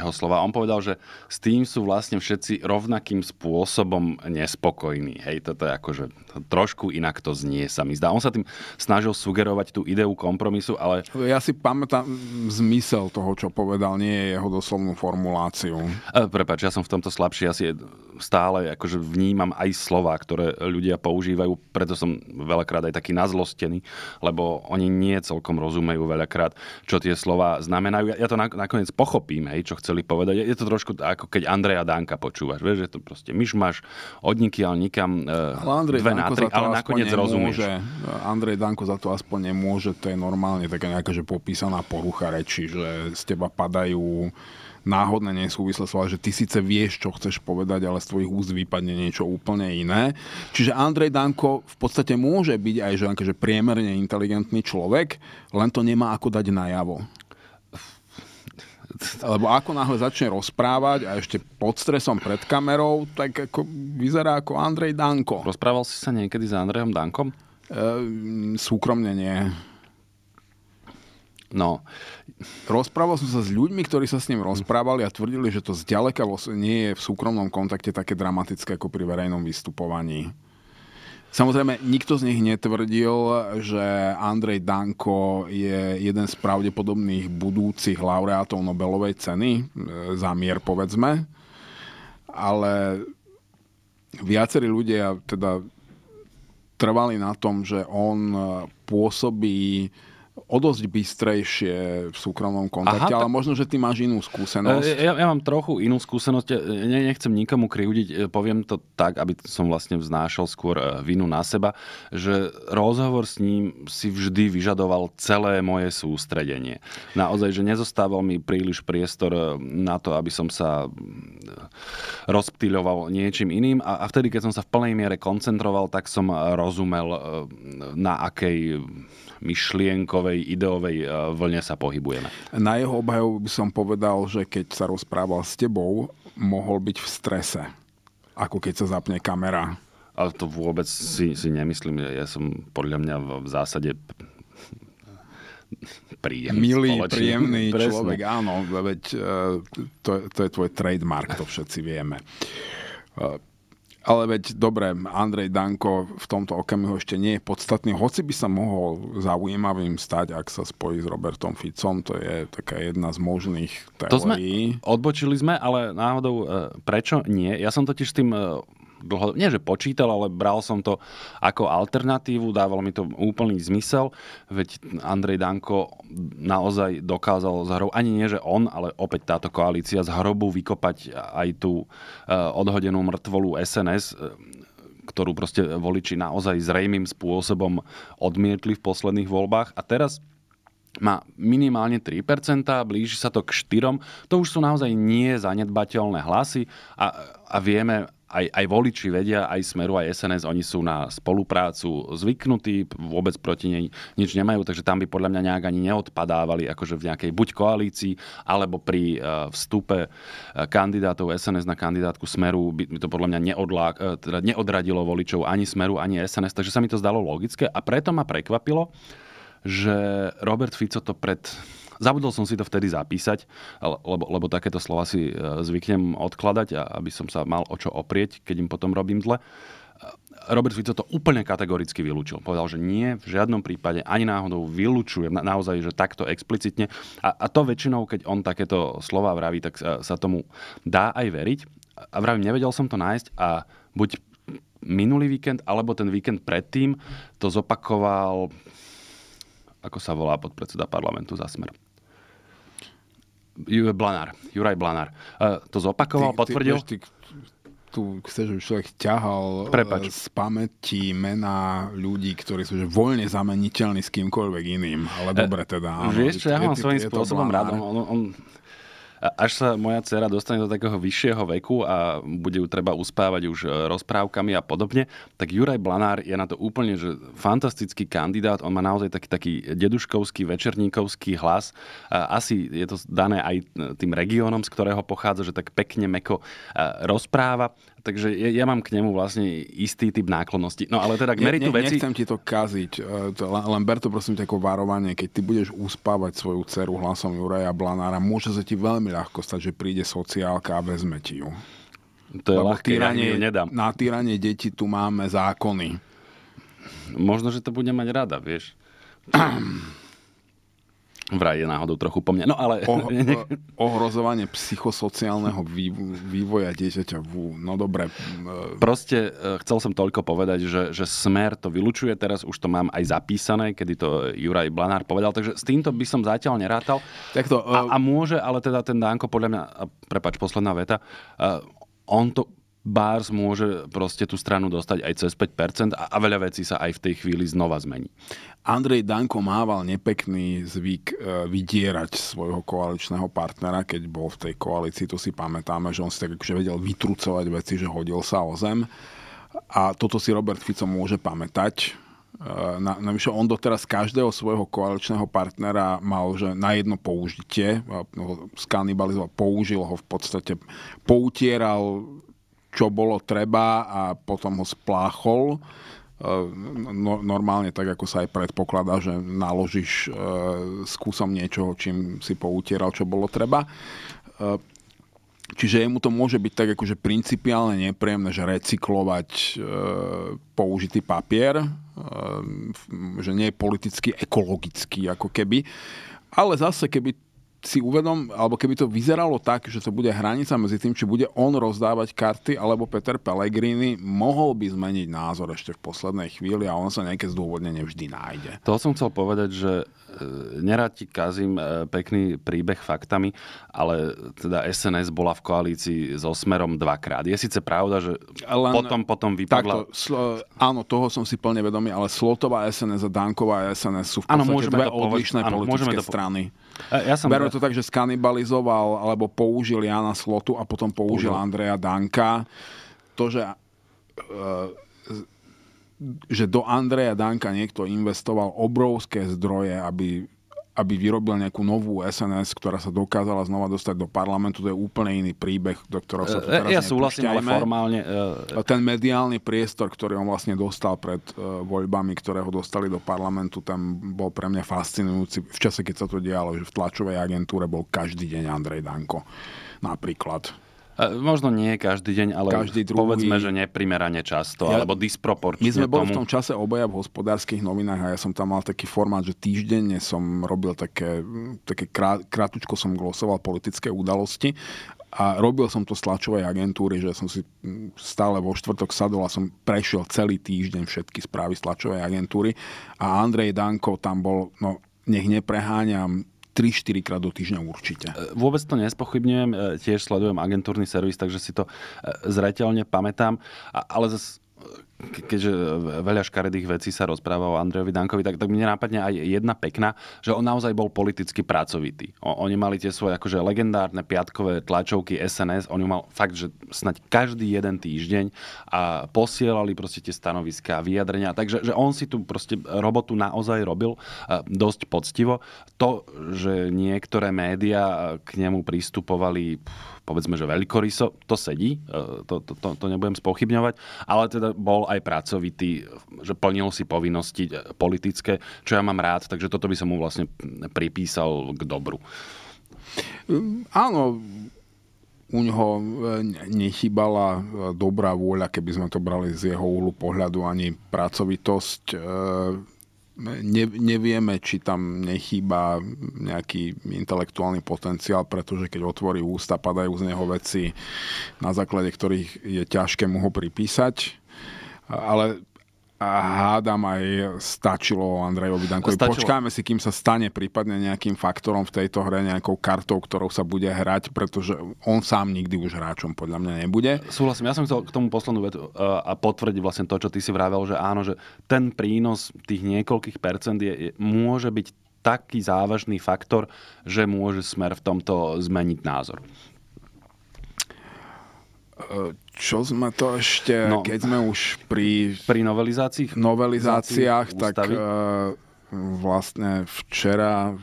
jeho slova. On povedal, že s tým sú vlastne všetci rovnakým spôsobom nespokojní. Hej, toto je akože trošku inak to znie, sa mi zdá. On sa tým snažil sugerovať tú ideu kompromisu, ale... Ja si pamätám zmysel toho, čo povedal, nie je jeho doslovnú formuláciu. Prepač, ja som v tomto slabší. Ja si stále akože vnímam aj slova, ktoré ľudia používajú, preto som veľakrát aj taký nazlostený, lebo oni nie celkom rozumejú nepoznajú veľakrát, čo tie slova znamenajú. Ja to nakoniec pochopím, hej, čo chceli povedať. Je to trošku ako keď Andreja Danka počúvaš, vieš, že to proste máš od ale nikam e, ale Andrej dve Danko na tri, ale nakoniec rozumieš. Andrej Danko za to aspoň nemôže, to je normálne taká nejaká že popísaná porucha reči, že z teba padajú náhodné, nesúvislé slova, že ty síce vieš, čo chceš povedať, ale z tvojich úst vypadne niečo úplne iné. Čiže Andrej Danko v podstate môže byť aj že, že akože priemerne inteligentný človek, len to nemá ako dať najavo. Lebo ako náhle začne rozprávať a ešte pod stresom pred kamerou, tak ako vyzerá ako Andrej Danko. Rozprával si sa niekedy s Andrejom Dankom? E, súkromne nie. No, rozprával som sa s ľuďmi, ktorí sa s ním rozprávali a tvrdili, že to zďaleka nie je v súkromnom kontakte také dramatické ako pri verejnom vystupovaní. Samozrejme, nikto z nich netvrdil, že Andrej Danko je jeden z pravdepodobných budúcich laureátov Nobelovej ceny e, za mier, povedzme. Ale viacerí ľudia teda trvali na tom, že on pôsobí o dosť bystrejšie v súkromnom kontakte, Aha, ale možno, že ty máš inú skúsenosť. E, ja, ja mám trochu inú skúsenosť, ja e, nechcem nikomu kriudiť, e, poviem to tak, aby som vlastne vznášal skôr vinu na seba, že rozhovor s ním si vždy vyžadoval celé moje sústredenie. Naozaj, že nezostával mi príliš priestor na to, aby som sa rozptýľoval niečím iným a, a vtedy, keď som sa v plnej miere koncentroval, tak som rozumel na akej myšlienkovej ktorej ideovej eh, vlne sa pohybujeme. Na jeho obhajov by som povedal, že keď sa rozprával s tebou, mohol byť v strese, ako keď sa zapne kamera. Ale to vôbec si, si nemyslím. Ja som podľa mňa v zásade príjemný, Milý, spoločný. príjemný Presne. človek, áno, veď eh, to, to je tvoj trademark, to všetci vieme. Eh, ale veď dobre, Andrej Danko v tomto okamihu ešte nie je podstatný, hoci by sa mohol zaujímavým stať, ak sa spojí s Robertom Ficom, to je taká jedna z možných teórií. To sme, odbočili sme, ale náhodou e, prečo nie? Ja som totiž s tým e, dlho, nie že počítal, ale bral som to ako alternatívu, dávalo mi to úplný zmysel, veď Andrej Danko naozaj dokázal z hrobu, ani nie, že on, ale opäť táto koalícia z hrobu vykopať aj tú e, odhodenú mŕtvolu SNS, e, ktorú proste voliči naozaj zrejmým spôsobom odmietli v posledných voľbách. A teraz má minimálne 3%, blíži sa to k 4%. To už sú naozaj nie zanedbateľné hlasy a, a vieme, aj, aj voliči vedia, aj Smeru, aj SNS, oni sú na spoluprácu zvyknutí, vôbec proti nej nič nemajú, takže tam by podľa mňa nejak ani neodpadávali, akože v nejakej buď koalícii, alebo pri eh, vstupe eh, kandidátov SNS na kandidátku Smeru by to podľa mňa neodlá, eh, teda neodradilo voličov ani Smeru, ani SNS, takže sa mi to zdalo logické a preto ma prekvapilo, že Robert Fico to pred Zabudol som si to vtedy zapísať, lebo, lebo takéto slova si e, zvyknem odkladať, aby som sa mal o čo oprieť, keď im potom robím zle. E, Robert Fico to úplne kategoricky vylúčil. Povedal, že nie, v žiadnom prípade ani náhodou vylúčujem na, naozaj, že takto explicitne. A, a to väčšinou, keď on takéto slova vraví, tak sa, sa tomu dá aj veriť. A vravím, nevedel som to nájsť a buď minulý víkend, alebo ten víkend predtým to zopakoval ako sa volá podpredseda parlamentu za smer. Blanár, Juraj Blanár. Uh, to zopakoval, ty, potvrdil? Ty, ty, tu chceš, že človek ťahal e, Prepač. z pamäti mená ľudí, ktorí sú že voľne zameniteľní s kýmkoľvek iným. Ale e, dobre teda. Áno, vieš čo, ja mám svojím spôsobom rád. On, on, až sa moja dcera dostane do takého vyššieho veku a bude ju treba uspávať už e, rozprávkami a podobne, tak Juraj Blanár je na to úplne že fantastický kandidát. On má naozaj taký, taký deduškovský, večerníkovský hlas. Asi je to dané aj e, tým regiónom, z ktorého pochádza, že tak pekne meko e, rozpráva takže ja, ja mám k nemu vlastne istý typ náklonnosti. No ale teda k meritu ne, ne, veci... Nechcem ti to kaziť. Len ber to prosím ako varovanie. Keď ty budeš uspávať svoju dceru hlasom Juraja Blanára, môže sa ti veľmi ľahko stať, že príde sociálka a vezme ti ju. To je Lebo ľahké, týranie, ja nedám. Na týranie detí tu máme zákony. Možno, že to bude mať rada, vieš. Vraj je náhodou trochu po mne, no ale... oh, ohrozovanie psychosociálneho vývoja dieťaťa No dobre. E- proste e, chcel som toľko povedať, že, že smer to vylučuje, teraz už to mám aj zapísané, kedy to Juraj Blanár povedal, takže s týmto by som zatiaľ nerátal. to, uh... E- a, a môže, ale teda ten dánko podľa mňa, prepač, posledná veta, uh, on to Bars môže proste tú stranu dostať aj cez 5% a, a veľa vecí sa aj v tej chvíli znova zmení. Andrej Danko mával nepekný zvyk e, vydierať svojho koaličného partnera, keď bol v tej koalícii, to si pamätáme, že on si tak akože vedel vytrucovať veci, že hodil sa o zem. A toto si Robert Fico môže pamätať. E, na, navyše on doteraz každého svojho koaličného partnera mal že na jedno použitie, e, skanibalizoval, použil ho v podstate, poutieral čo bolo treba a potom ho spláchol. Eh, no, normálne tak, ako sa aj predpokladá, že naložíš e, s kúsom niečoho, čím si poutieral, čo bolo treba. Eh, čiže jemu to môže byť tak akože principiálne nepríjemné, že recyklovať použitý papier, e, že nie je politicky ekologický ako keby. Ale zase, keby si uvedom, alebo keby to vyzeralo tak, že to bude hranica medzi tým, či bude on rozdávať karty, alebo Peter Pellegrini mohol by zmeniť názor ešte v poslednej chvíli a on sa nejaké zdôvodnenie vždy nájde. To som chcel povedať, že e, nerad ti kazím e, pekný príbeh faktami, ale teda SNS bola v koalícii so Smerom dvakrát. Je síce pravda, že Len potom, potom vypadla... Takto, sl- áno, toho som si plne vedomý, ale Slotová SNS a Danková SNS sú v podstate áno, dve to odlišné áno, politické to... strany. Ja som Berme to tak, že skanibalizoval alebo použil Jana Slotu a potom použil, Užil. Andreja Danka. To, že, e, že do Andreja Danka niekto investoval obrovské zdroje, aby aby vyrobil nejakú novú SNS, ktorá sa dokázala znova dostať do parlamentu, to je úplne iný príbeh, do ktorého sa tu e, e, teraz Ja súhlasím, ale formálne... Uh... Ten mediálny priestor, ktorý on vlastne dostal pred uh, voľbami, ktoré ho dostali do parlamentu, tam bol pre mňa fascinujúci. V čase, keď sa to dialo, že v tlačovej agentúre bol každý deň Andrej Danko napríklad E, možno nie každý deň, ale každý druhý. povedzme, že neprimerane často, ja, alebo disproporčne My sme boli tomu. v tom čase obaja v hospodárskych novinách a ja som tam mal taký formát, že týždenne som robil také, také krát, krátučko som glosoval politické udalosti a robil som to z tlačovej agentúry, že som si stále vo štvrtok sadol a som prešiel celý týždeň všetky správy z tlačovej agentúry a Andrej Danko tam bol, no nech nepreháňam, 3-4 krát do týždňa určite. E, vôbec to nespochybňujem, e, tiež sledujem agentúrny servis, takže si to e, zreteľne pamätám, ale zase keďže veľa škaredých vecí sa rozpráva o Andrejovi Dankovi, tak, tak mne nápadne aj jedna pekná, že on naozaj bol politicky pracovitý. O, oni mali tie svoje akože legendárne piatkové tlačovky SNS, on ju mal fakt, že snať každý jeden týždeň a posielali proste tie stanoviská, vyjadrenia, takže že on si tu proste robotu naozaj robil e, dosť poctivo. To, že niektoré médiá k nemu pristupovali pff, povedzme, že veľkoryso, to sedí, e, to, to, to, to nebudem spochybňovať, ale teda bol aj pracovitý, že plnil si povinnosti e, politické, čo ja mám rád, takže toto by som mu vlastne pripísal k dobru. Áno, u ňoho e, nechybala dobrá vôľa, keby sme to brali z jeho úlu pohľadu, ani pracovitosť ne, nevieme, či tam nechýba nejaký intelektuálny potenciál, pretože keď otvorí ústa, padajú z neho veci, na základe ktorých je ťažké mu ho pripísať. Ale a hádam aj stačilo Andrejovi Dankovi. Stačilo. Počkáme si, kým sa stane prípadne nejakým faktorom v tejto hre, nejakou kartou, ktorou sa bude hrať, pretože on sám nikdy už hráčom podľa mňa nebude. Súhlasím, ja som chcel k tomu poslednú vetu e, a potvrdiť vlastne to, čo ty si vravel, že áno, že ten prínos tých niekoľkých percent je, je, môže byť taký závažný faktor, že môže smer v tomto zmeniť názor. Čo sme to ešte, no, keď sme už pri... Pri novelizáciách? Novelizáciách, tak tak eh, vlastne včera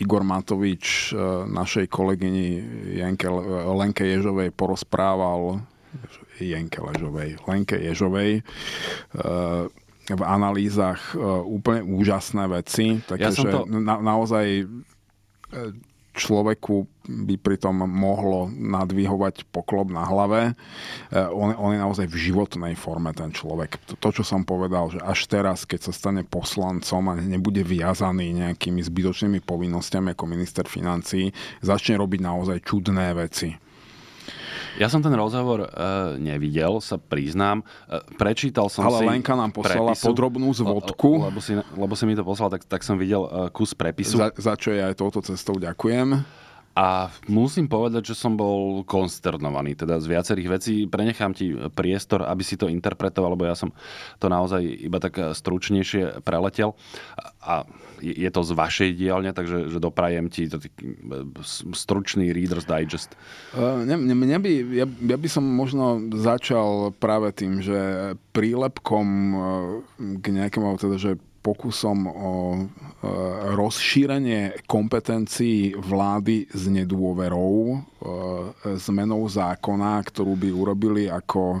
Igor Matovič eh, našej kolegyni Jenke, Lenke Ježovej porozprával Jenke Ležovej, Lenke Ježovej eh, v analýzach úplne úžasné veci. Takže ja to... na, naozaj človeku by pritom mohlo nadvihovať poklop na hlave. E, on, on je naozaj v životnej forme ten človek. To, to, čo som povedal, že až teraz, keď sa stane poslancom a nebude viazaný nejakými zbytočnými povinnosťami ako minister financí, začne robiť naozaj čudné veci ja som ten rozhovor uh, nevidel, sa priznám. Uh, prečítal som Ale si... Ale Lenka nám poslala prepisu, podrobnú zvodku. Lebo si, lebo si mi to poslal, tak, tak som videl uh, kus prepisu. Za, za čo ja aj touto cestou ďakujem. A musím povedať, že som bol konsternovaný, teda z viacerých vecí. Prenechám ti priestor, aby si to interpretoval, lebo ja som to naozaj iba tak eh, stručnejšie preletel. A je to z vašej dielne, takže že doprajem ti to eh, stručný Reader's Digest. Eh, ne, ne, mňa by, ja, ja by som možno začal práve tým, že prílepkom k nejakému, teda, že pokusom o rozšírenie kompetencií vlády s nedôverou, zmenou zákona, ktorú by urobili ako e,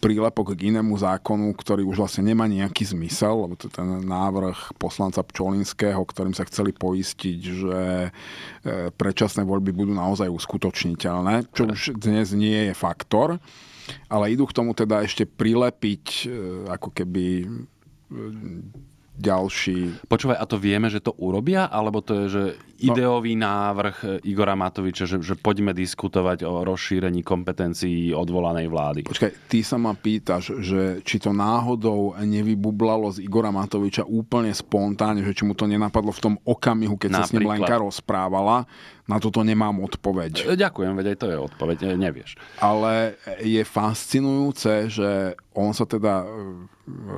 prílepok k inému zákonu, ktorý už vlastne nemá nejaký zmysel, lebo to je ten návrh poslanca Pčolinského, ktorým sa chceli poistiť, že e, predčasné voľby budú naozaj uskutočniteľné, čo už dnes nie je faktor ale idú k tomu teda ešte prilepiť e, ako keby E, ďalší... Počúvaj, a to vieme, že to urobia? Alebo to je že no. ideový no. návrh e, Igora Matoviča, že, že poďme diskutovať o rozšírení kompetencií odvolanej vlády? Počkaj, ty sa ma pýtaš, že či to náhodou nevybublalo z Igora Matoviča úplne spontánne, že či mu to nenapadlo v tom okamihu, keď Napríklad. sa s ním Lenka rozprávala na toto nemám odpoveď. E, ďakujem, veď aj to je odpoveď, e, nevieš. Ale je fascinujúce, že on sa teda e,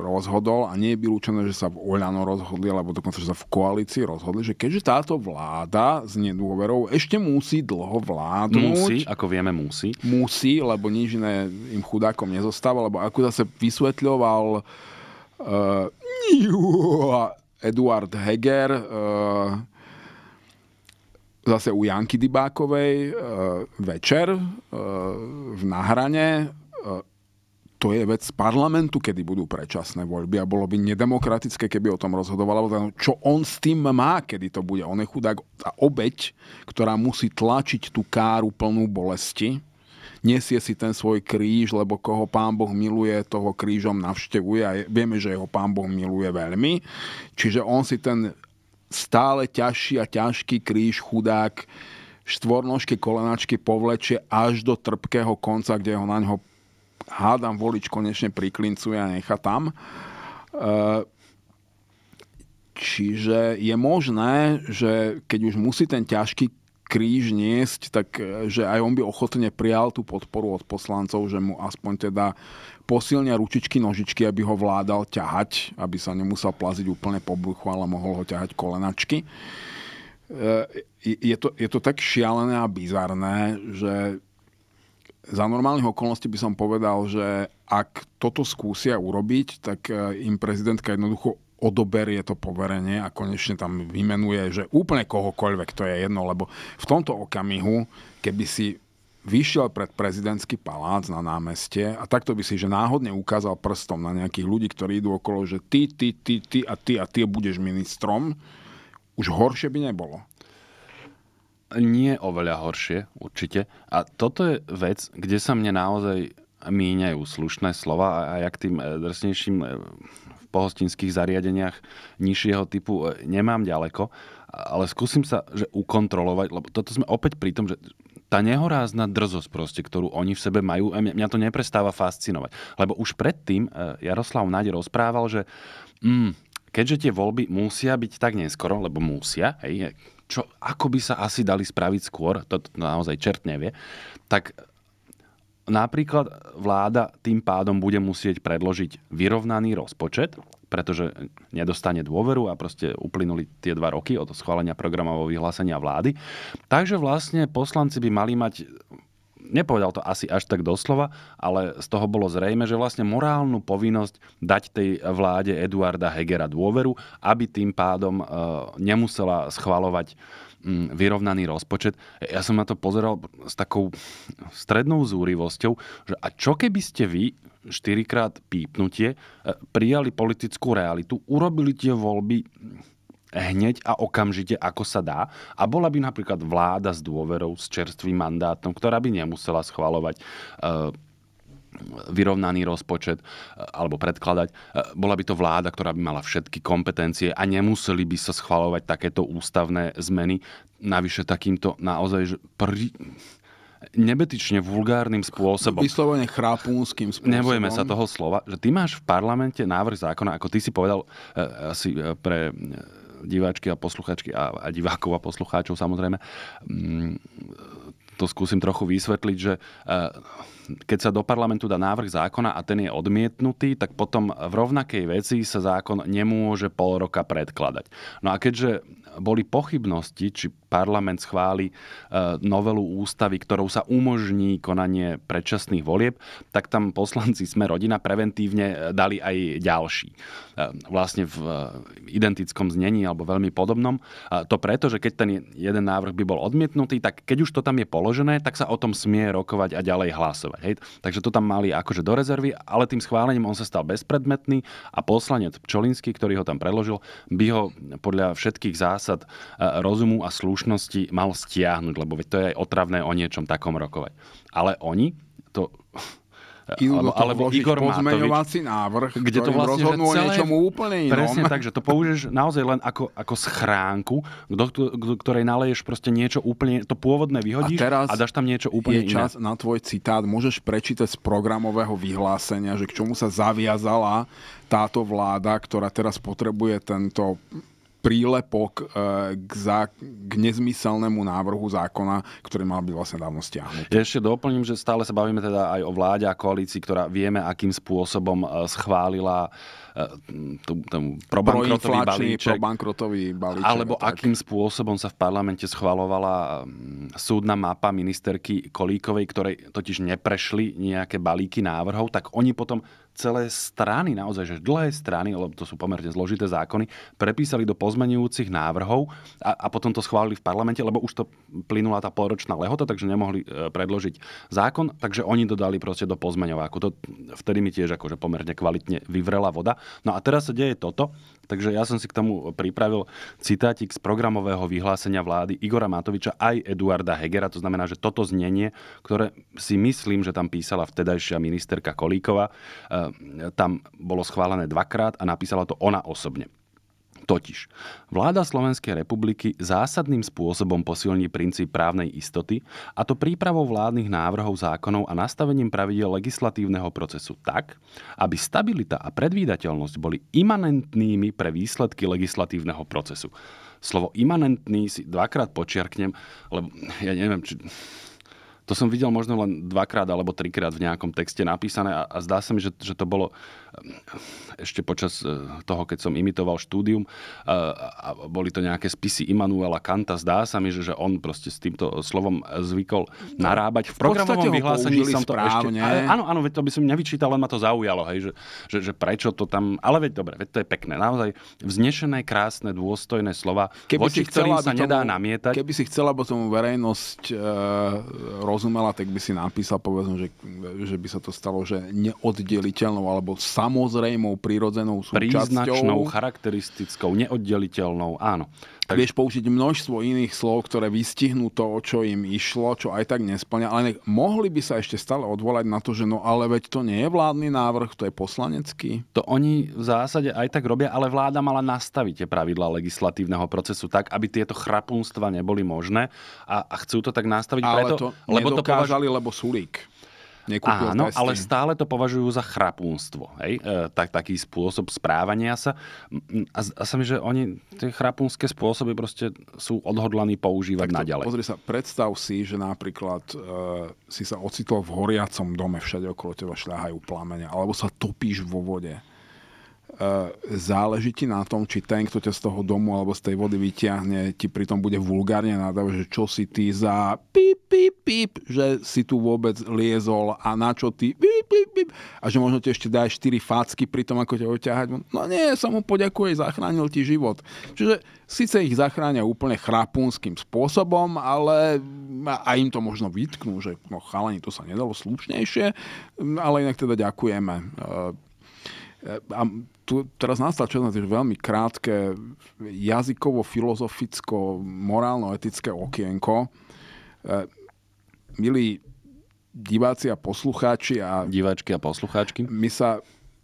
rozhodol a nie je vylúčené, že sa v Oľano rozhodli, alebo dokonca, že sa v koalícii rozhodli, že keďže táto vláda s nedôverou ešte musí dlho vládnuť. Musí, ako vieme, musí. Musí, lebo nič iné im chudákom nezostáva, lebo ako zase vysvetľoval uh, Eduard Heger, uh, zase u Janky Dybákovej e, večer e, v Nahrane. E, to je vec parlamentu, kedy budú predčasné voľby a bolo by nedemokratické, keby o tom rozhodovala. Čo on s tým má, kedy to bude? On je chudák a obeď, ktorá musí tlačiť tú káru plnú bolesti, nesie si ten svoj kríž, lebo koho pán Boh miluje, toho krížom navštevuje a vieme, že jeho pán Boh miluje veľmi. Čiže on si ten stále ťažší a ťažký kríž chudák štvornožke kolenačky povleče až do trpkého konca, kde ho na ňo hádam volič konečne priklincuje a nechá tam. E, čiže je možné, že keď už musí ten ťažký kríž niesť, tak e, že aj on by ochotne prijal tú podporu od poslancov, že mu aspoň teda posilnia ručičky, nožičky, aby ho vládal ťahať, aby sa nemusel plaziť úplne po bruchu, ale mohol ho ťahať kolenačky. E, je to, je to tak šialené a bizarné, že za normálnych okolností by som povedal, že ak toto skúsia urobiť, tak e, im prezidentka jednoducho odoberie to poverenie a konečne tam vymenuje, že úplne kohokoľvek, to je jedno, lebo v tomto okamihu, keby si vyšiel pred prezidentský palác na námestie a takto by si, že náhodne ukázal prstom na nejakých ľudí, ktorí idú okolo, že ty, ty, ty, ty a ty a ty budeš ministrom, už horšie by nebolo. Nie oveľa horšie, určite. A toto je vec, kde sa mne naozaj míňajú slušné slova a ja k tým eh, drsnejším eh, pohostinských zariadeniach nižšieho typu e, nemám ďaleko, ale skúsim sa že ukontrolovať, lebo toto sme opäť pri tom, že tá nehorázna drzosť proste, ktorú oni v sebe majú, e, mňa to neprestáva fascinovať. Lebo už predtým e, Jaroslav Nádej rozprával, že mm, keďže tie voľby musia byť tak neskoro, lebo musia, hej, čo, ako by sa asi dali spraviť skôr, to, to naozaj čert nevie, tak Napríklad vláda tým pádom bude musieť predložiť vyrovnaný rozpočet, pretože nedostane dôveru a proste uplynuli tie dva roky od schválenia programového vyhlásenia vlády. Takže vlastne poslanci by mali mať nepovedal to asi až tak doslova, ale z toho bolo zrejme, že vlastne morálnu povinnosť dať tej vláde Eduarda Hegera dôveru, aby tým pádom e, nemusela schvalovať vyrovnaný rozpočet. Ja som na to pozeral s takou strednou zúrivosťou, že a čo keby ste vy štyrikrát pípnutie e, prijali politickú realitu, urobili tie voľby hneď a okamžite, ako sa dá. A bola by napríklad vláda s dôverou, s čerstvým mandátom, ktorá by nemusela schvalovať e, vyrovnaný rozpočet eh, alebo predkladať. Eh, bola by to vláda, ktorá by mala všetky kompetencie a nemuseli by sa schvalovať takéto ústavné zmeny. Navyše takýmto naozaj pri nebetične vulgárnym spôsobom. Vyslovene chrápúnským spôsobom. Nebojeme sa toho slova, že ty máš v parlamente návrh zákona, ako ty si povedal eh, asi pre diváčky a posluchačky a, a divákov a poslucháčov samozrejme, mm, to skúsim trochu vysvetliť, že keď sa do parlamentu dá návrh zákona a ten je odmietnutý, tak potom v rovnakej veci sa zákon nemôže pol roka predkladať. No a keďže boli pochybnosti, či parlament schváli e, novelu ústavy, ktorou sa umožní konanie predčasných volieb, tak tam poslanci sme rodina preventívne e, dali aj ďalší. E, vlastne v identickom znení alebo veľmi podobnom. To preto, že keď ten jeden návrh by bol odmietnutý, tak keď už to tam je položené, tak sa o tom smie rokovať a ďalej hlasovať ďalej. Hej. Takže to tam mali akože do rezervy, ale tým schválením on sa stal bezpredmetný a poslanec Pčolinsky, ktorý ho tam predložil, by ho podľa všetkých zásad e, rozumu a slušnosti mal stiahnuť, lebo to je aj otravné o niečom takom rokovať. Ale oni to Ingo alebo, alebo Igor Matovič, návrh, kde to vlastne rozhodnú celé, o niečom úplne inom. Presne tak, že to použiješ naozaj len ako, ako schránku, do, do ktorej naleješ proste niečo úplne, to pôvodné vyhodíš a, teraz a dáš tam niečo úplne je čas na tvoj citát, môžeš prečítať z programového vyhlásenia, že k čomu sa zaviazala táto vláda, ktorá teraz potrebuje tento prílepok eh, k, za, k nezmyselnému návrhu zákona, ktorý mal byť vlastne dávno stiahnutý. Ja ešte doplním, že stále sa bavíme teda aj o vláde a koalícii, ktorá vieme, akým spôsobom eh, schválila eh, tú, tú probankrotový balíček. Probankrotový balíček alebo tak. akým spôsobom sa v parlamente schvalovala mm, súdna mapa ministerky Kolíkovej, ktorej totiž neprešli nejaké balíky návrhov, tak oni potom celé strany, naozaj, že dlhé strany, lebo to sú pomerne zložité zákony, prepísali do pozmenujúcich návrhov a, a potom to schválili v parlamente, lebo už to plynula tá polročná lehota, takže nemohli e, predložiť zákon, takže oni dodali proste do pozmeňováku. To vtedy mi tiež akože pomerne kvalitne vyvrela voda. No a teraz sa deje toto, Takže ja som si k tomu pripravil citátik z programového vyhlásenia vlády Igora Matoviča aj Eduarda Hegera. To znamená, že toto znenie, ktoré si myslím, že tam písala vtedajšia ministerka Kolíková, eh, tam bolo schválené dvakrát a napísala to ona osobne. Totiž vláda Slovenskej republiky zásadným spôsobom posilní princíp právnej istoty a to prípravou vládnych návrhov zákonov a nastavením pravidel legislatívneho procesu tak, aby stabilita a predvídateľnosť boli imanentnými pre výsledky legislatívneho procesu. Slovo imanentný si dvakrát počiarknem, lebo ja neviem, či... To som videl možno len dvakrát alebo trikrát v nejakom texte napísané a, a zdá sa mi, že, že to bolo ešte počas e, toho, keď som imitoval štúdium, e, a boli to nejaké spisy Immanuela Kanta, zdá sa mi, že, on proste s týmto slovom zvykol no, narábať. V programovom vyhlásení som to správne. ešte... Ale, áno, áno, veď to by som nevyčítal, len ma to zaujalo, hej, že, že, že prečo to tam... Ale veď dobre, veď to je pekné. Naozaj vznešené, krásne, dôstojné slova, keby voči si chcela, ktorým sa tomu, nedá namietať. Keby si chcela, aby tomu verejnosť e, rozumela, tak by si napísal, povedzme, že, že by sa to stalo, že neoddeliteľnou alebo sa samozrejmou prirodzenou súčasťou. Príznačnou, charakteristickou, neoddeliteľnou, áno. Tak... Vieš použiť množstvo iných slov, ktoré vystihnú to, o čo im išlo, čo aj tak nesplňa, ale mohli by sa ešte stále odvolať na to, že no ale veď to nie je vládny návrh, to je poslanecký. To oni v zásade aj tak robia, ale vláda mala nastaviť tie pravidla legislatívneho procesu tak, aby tieto chrapunstva neboli možné a, a chcú to tak nastaviť ale preto, to lebo to považ... lebo Sulík nekúpil Áno, testy. ale stále to považujú za chrapúnstvo. Hej? E, tak, taký spôsob správania sa. A, a sa mi, že oni tie chrapúnske spôsoby proste sú odhodlaní používať to, naďalej. Pozri sa, predstav si, že napríklad e, si sa ocitol v horiacom dome, všade okolo teba šľahajú plamene, alebo sa topíš vo vode. E, záleží ti na tom, či ten, kto ťa z toho domu alebo z tej vody vyťahne, ti pritom bude vulgárne nadávať, že čo si ty za pip, pip, pip, že si tu vôbec liezol a na čo ty pip, pip, pip, a že možno ti ešte dá 4 fácky pri tom, ako ťa oťahať. No nie, som mu poďakuje, zachránil ti život. Čiže síce ich zachránia úplne chrapúnským spôsobom, ale a im to možno vytknú, že no chalani, to sa nedalo slušnejšie, ale inak teda ďakujeme e, Eh, a tu teraz nastal čas na veľmi krátke jazykovo-filozoficko-morálno-etické okienko. Eh, milí diváci a poslucháči a... Diváčky a poslucháčky. My sa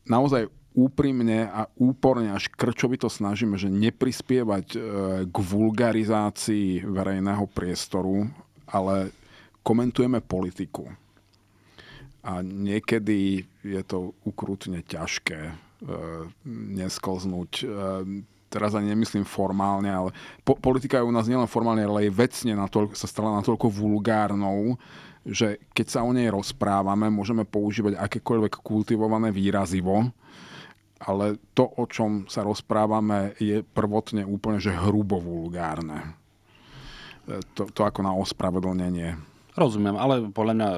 naozaj úprimne a úporne až krčovito snažíme, že neprispievať eh, k vulgarizácii verejného priestoru, ale komentujeme politiku a niekedy je to ukrutne ťažké e, e, teraz ani nemyslím formálne, ale po, politika je u nás nielen formálne, ale je vecne natoľko, sa stala natoľko vulgárnou, že keď sa o nej rozprávame, môžeme používať akékoľvek kultivované výrazivo, ale to, o čom sa rozprávame, je prvotne úplne že hrubo vulgárne. E, to, to ako na ospravedlnenie. Rozumiem, ale podľa mňa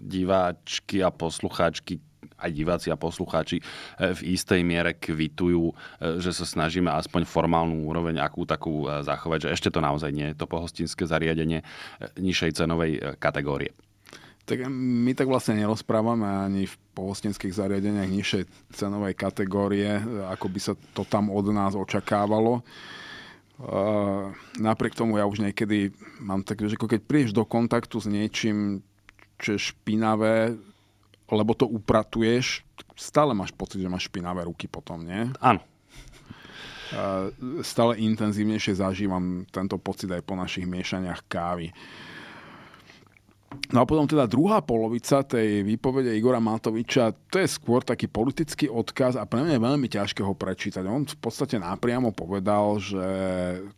diváčky a poslucháčky aj diváci a poslucháči eh, v istej miere kvitujú, eh, že sa snažíme aspoň formálnu úroveň akú takú eh, zachovať, že ešte to naozaj nie je to pohostinské zariadenie nižšej cenovej kategórie. Tak my tak vlastne nerozprávame ani v pohostinských zariadeniach nižšej cenovej kategórie, ako by sa to tam od nás očakávalo. napriek tomu ja už niekedy mám také, že keď prídeš do kontaktu s niečím, čo je špinavé, lebo to upratuješ, stále máš pocit, že máš špinavé ruky potom, nie? Áno. Stále intenzívnejšie zažívam tento pocit aj po našich miešaniach kávy. No a potom teda druhá polovica tej výpovede Igora Matoviča, to je skôr taký politický odkaz a pre mňa je veľmi ťažké ho prečítať. On v podstate napriamo povedal, že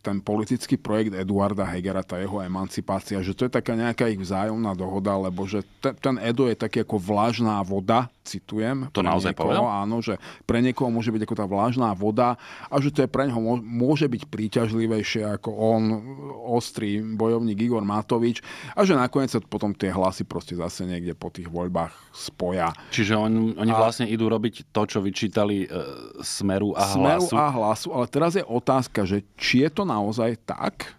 ten politický projekt Eduarda Hegera, tá jeho emancipácia, že to je taká nejaká ich vzájomná dohoda, lebo že ten Edo je taký ako vlažná voda, citujem. To naozaj niekoho, povedal? Áno, že pre niekoho môže byť ako tá vlážná voda a že to je pre neho môže byť príťažlivejšie ako on, ostrý bojovník Igor Matovič a že nakoniec sa potom tie hlasy proste zase niekde po tých voľbách spoja. Čiže on, oni a... vlastne idú robiť to, čo vyčítali e, Smeru a Smeru Hlasu. Smeru a Hlasu, ale teraz je otázka, že či je to naozaj tak,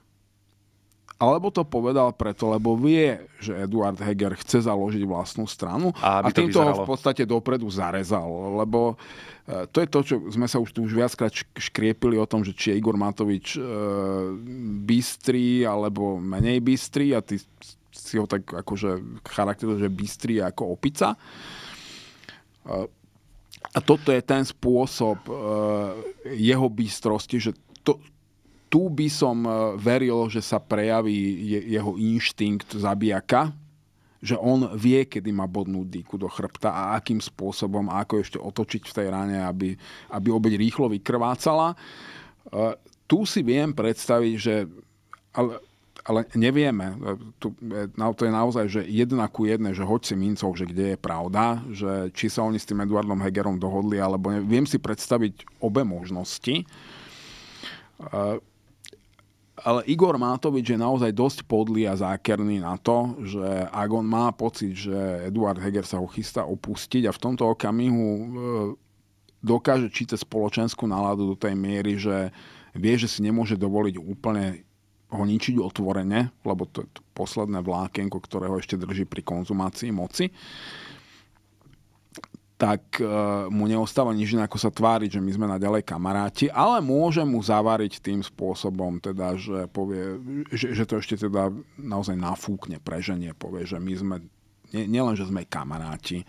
alebo to povedal preto, lebo vie, že Eduard Heger chce založiť vlastnú stranu a, a tým to v podstate dopredu zarezal, lebo e, to je to, čo sme sa už tu už viackrát škriepili o tom, že či je Igor Matovič e, bystrý alebo menej bystrý a ty si ho tak akože charakteru, že bystrý ako opica. E, a toto je ten spôsob e, jeho bystrosti, že to, tu by som e, veril, že sa prejaví jeho inštinkt zabijaka, že on vie, kedy má bodnúť dýku do chrbta a akým spôsobom a ako ešte otočiť v tej ráne, aby, aby obeď rýchlo vykrvácala. E, tu si viem predstaviť, že... Ale, ale nevieme. E, tu, to je naozaj, že jedna ku jedné, že hoď si mincov, že kde je pravda, že či sa oni s tým Eduardom Hegerom dohodli, alebo ne, viem si predstaviť obe možnosti. Ale Igor Matovič je naozaj dosť podlý a zákerný na to, že ak on má pocit, že Eduard Heger sa ho chystá opustiť a v tomto okamihu e, dokáže čítať spoločenskú náladu do tej miery, že vie, že si nemôže dovoliť úplne ho ničiť otvorene, lebo to je to posledné vlákenko, ktoré ho ešte drží pri konzumácii moci tak e, mu neostáva nič ako sa tváriť, že my sme naďalej kamaráti, ale môže mu zavariť tým spôsobom, teda, že, povie, že, že to ešte teda naozaj nafúkne, preženie, povie, že my sme, nielen, že sme kamaráti,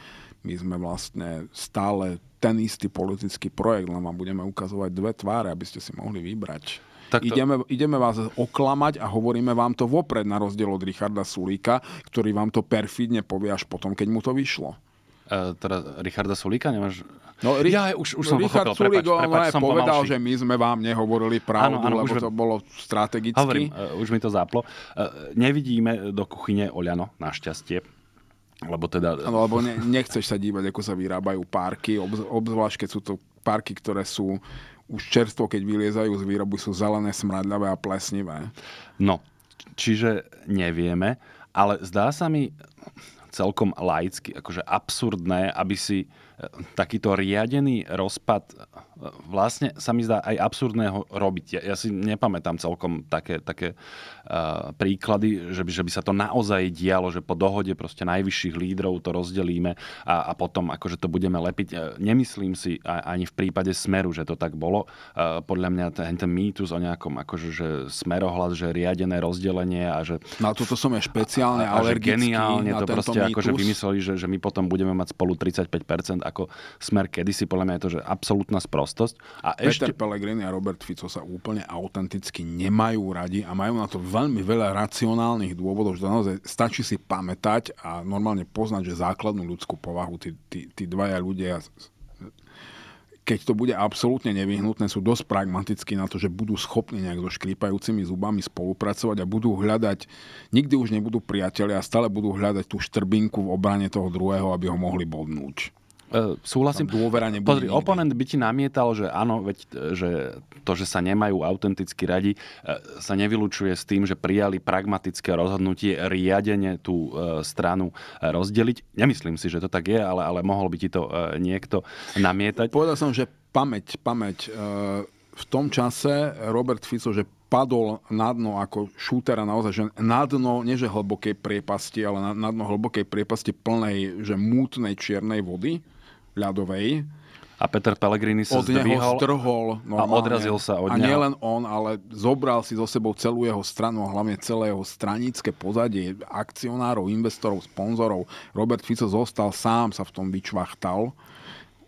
my sme vlastne stále ten istý politický projekt, len vám budeme ukazovať dve tváre, aby ste si mohli vybrať. to... Ideme, ideme vás oklamať a hovoríme vám to vopred, na rozdiel od Richarda Sulíka, ktorý vám to perfidne povie až potom, keď mu to vyšlo. E, teda Richarda Sulíka, nemáš... No, Ri- ja už, už no, som Richard pochopil, Sulík prepač, prepač, som povedal, pomalší. že my sme vám nehovorili pravdu, áno, áno, lebo už... to bolo strategicky. Hovorím, uh, už mi to záplo. Uh, nevidíme do kuchyne Oliano, našťastie. Lebo teda... No, lebo ne, nechceš sa dívať, ako sa vyrábajú párky, ob- obzvlášť keď sú to párky, ktoré sú už čerstvo, keď vyliezajú z výroby, sú zelené, smradľavé a plesnivé. No, čiže nevieme, ale zdá sa mi, celkom laicky akože absurdné, aby si e, takýto riadený rozpad vlastne sa mi zdá aj absurdného robiť. Ja, ja si nepamätám celkom také, také uh, príklady, že by, že by sa to naozaj dialo, že po dohode proste najvyšších lídrov to rozdelíme a, a potom akože to budeme lepiť. Eh, nemyslím si ani v prípade Smeru, že to tak bolo. Uh, podľa mňa ten, ten mýtus o nejakom akože, že smerohlas, že riadené rozdelenie a že... Na no toto som je špeciálne a, a, a geniálne to proste akože mýtus. akože vymysleli, že, že my potom budeme mať spolu 35% ako Smer kedysi. Podľa mňa je to že absolútna sprosť živastosť. A Peter ešte... Pellegrini a Robert Fico sa úplne autenticky nemajú radi a majú na to veľmi veľa racionálnych dôvodov, že naozaj stačí si pamätať a normálne poznať, že základnú ľudskú povahu tí, tí, tí dvaja ľudia keď to bude absolútne nevyhnutné, sú dosť pragmatickí na to, že budú schopní nejak so škrípajúcimi zubami spolupracovať a budú hľadať, nikdy už nebudú priatelia a stále budú hľadať tú štrbinku v obrane toho druhého, aby ho mohli bodnúť. Uh, súhlasím. Dôvera nebude Pozri, nikdy. oponent by ti namietal, že áno, veď, e, že to, že sa nemajú autenticky radi, e, sa nevylučuje s tým, že prijali pragmatické rozhodnutie riadene tú stranu rozdeliť. Nemyslím si, že to tak je, ale, ale mohol by ti to niekto namietať. Povedal som, že pamäť, pamäť. V tom čase Robert Fico, že padol na dno ako šútera naozaj, že na dno, nie že hlbokej priepasti, ale na, na dno hlbokej priepasti plnej, že mútnej čiernej vody ľadovej. A Peter Pellegrini sa od zdvihol strhol a odrazil sa od A nielen on, ale zobral si so sebou celú jeho stranu, a hlavne celé jeho stranické pozadie, akcionárov, investorov, sponzorov. Robert Fico zostal sám, sa v tom vyčvachtal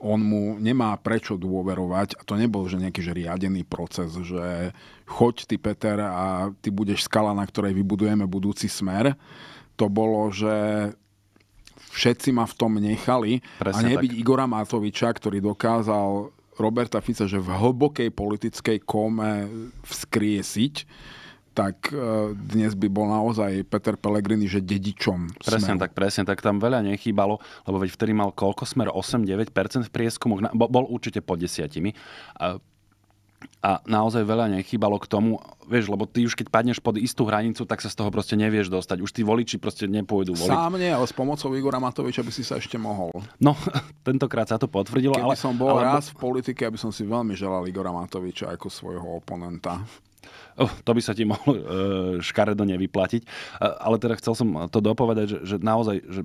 on mu nemá prečo dôverovať. A to nebol že nejaký že riadený proces, že choď ty, Peter, a ty budeš skala, na ktorej vybudujeme budúci smer. To bolo, že všetci ma v tom nechali. Presne a nebyť tak. Igora Matoviča, ktorý dokázal Roberta Fica, že v hlbokej politickej kome vzkriesiť, tak e, dnes by bol naozaj Peter Pellegrini, že dedičom. Presne smeru. tak, presne tak. Tam veľa nechýbalo, lebo veď vtedy mal koľko smer? 8-9% v prieskumoch. Bol určite pod desiatimi a naozaj veľa nechybalo k tomu, vieš, lebo ty už keď padneš pod istú hranicu, tak sa z toho proste nevieš dostať. Už tí voliči proste nepôjdu voliť. Sám nie, ale s pomocou Igora Matoviča by si sa ešte mohol. No, tentokrát sa to potvrdilo. Keby ale, som bol ale... raz v politike, aby som si veľmi želal Igora Matoviča ako svojho oponenta. Oh, to by sa ti mohlo uh, škaredo nevyplatiť. Uh, ale teda chcel som to dopovedať, že, že naozaj že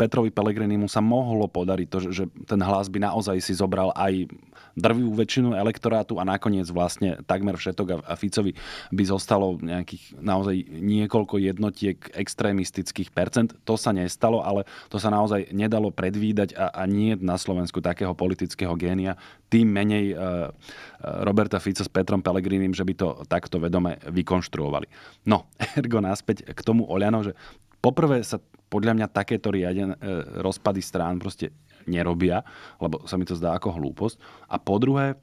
Petrovi Pelegrinimu sa mohlo podariť to, že ten hlas by naozaj si zobral aj drvivú väčšinu elektorátu a nakoniec vlastne takmer všetok a Ficovi by zostalo nejakých naozaj niekoľko jednotiek extrémistických percent. To sa nestalo, ale to sa naozaj nedalo predvídať a, a nie na Slovensku takého politického génia. Tým menej e, e Roberta Fica s Petrom Pelegrinim, že by to takto vedome vykonštruovali. No, ergo naspäť k tomu Oliano, že Poprvé sa podľa mňa takéto riaden, e, rozpady strán proste nerobia, lebo sa mi to zdá ako hlúposť. A po druhé, e,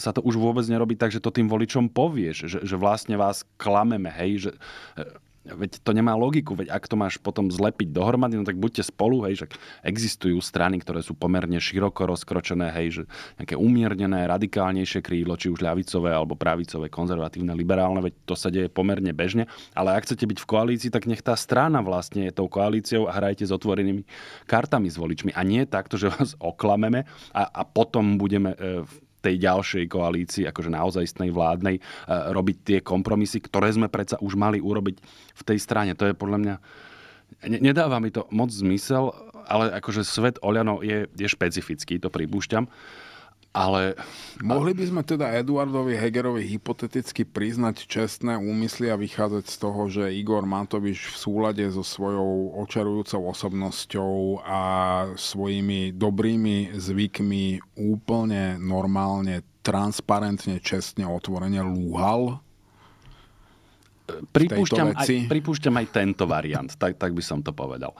sa to už vôbec nerobí tak, že to tým voličom povieš, že, že vlastne vás klameme, hej, že e, Veď to nemá logiku, veď ak to máš potom zlepiť dohromady, no tak buďte spolu, hej, že existujú strany, ktoré sú pomerne široko rozkročené, hej, že nejaké umiernené, radikálnejšie krídlo, či už ľavicové alebo pravicové, konzervatívne, liberálne, veď to sa deje pomerne bežne, ale ak chcete byť v koalícii, tak nech tá strana vlastne je tou koalíciou a hrajte s otvorenými kartami s voličmi a nie takto, že vás oklameme a, a potom budeme e, tej ďalšej koalícii, akože istnej vládnej, e, robiť tie kompromisy, ktoré sme predsa už mali urobiť v tej strane. To je podľa mňa... Nedáva mi to moc zmysel, ale akože svet Oľano je, je špecifický, to pripúšťam. Ale... Mohli by sme teda Eduardovi Hegerovi hypoteticky priznať čestné úmysly a vychádzať z toho, že Igor Matovič v súlade so svojou očarujúcou osobnosťou a svojimi dobrými zvykmi úplne normálne, transparentne, čestne, otvorene lúhal? Pripúšťam aj, pripúšťam aj tento variant, tak, tak by som to povedal.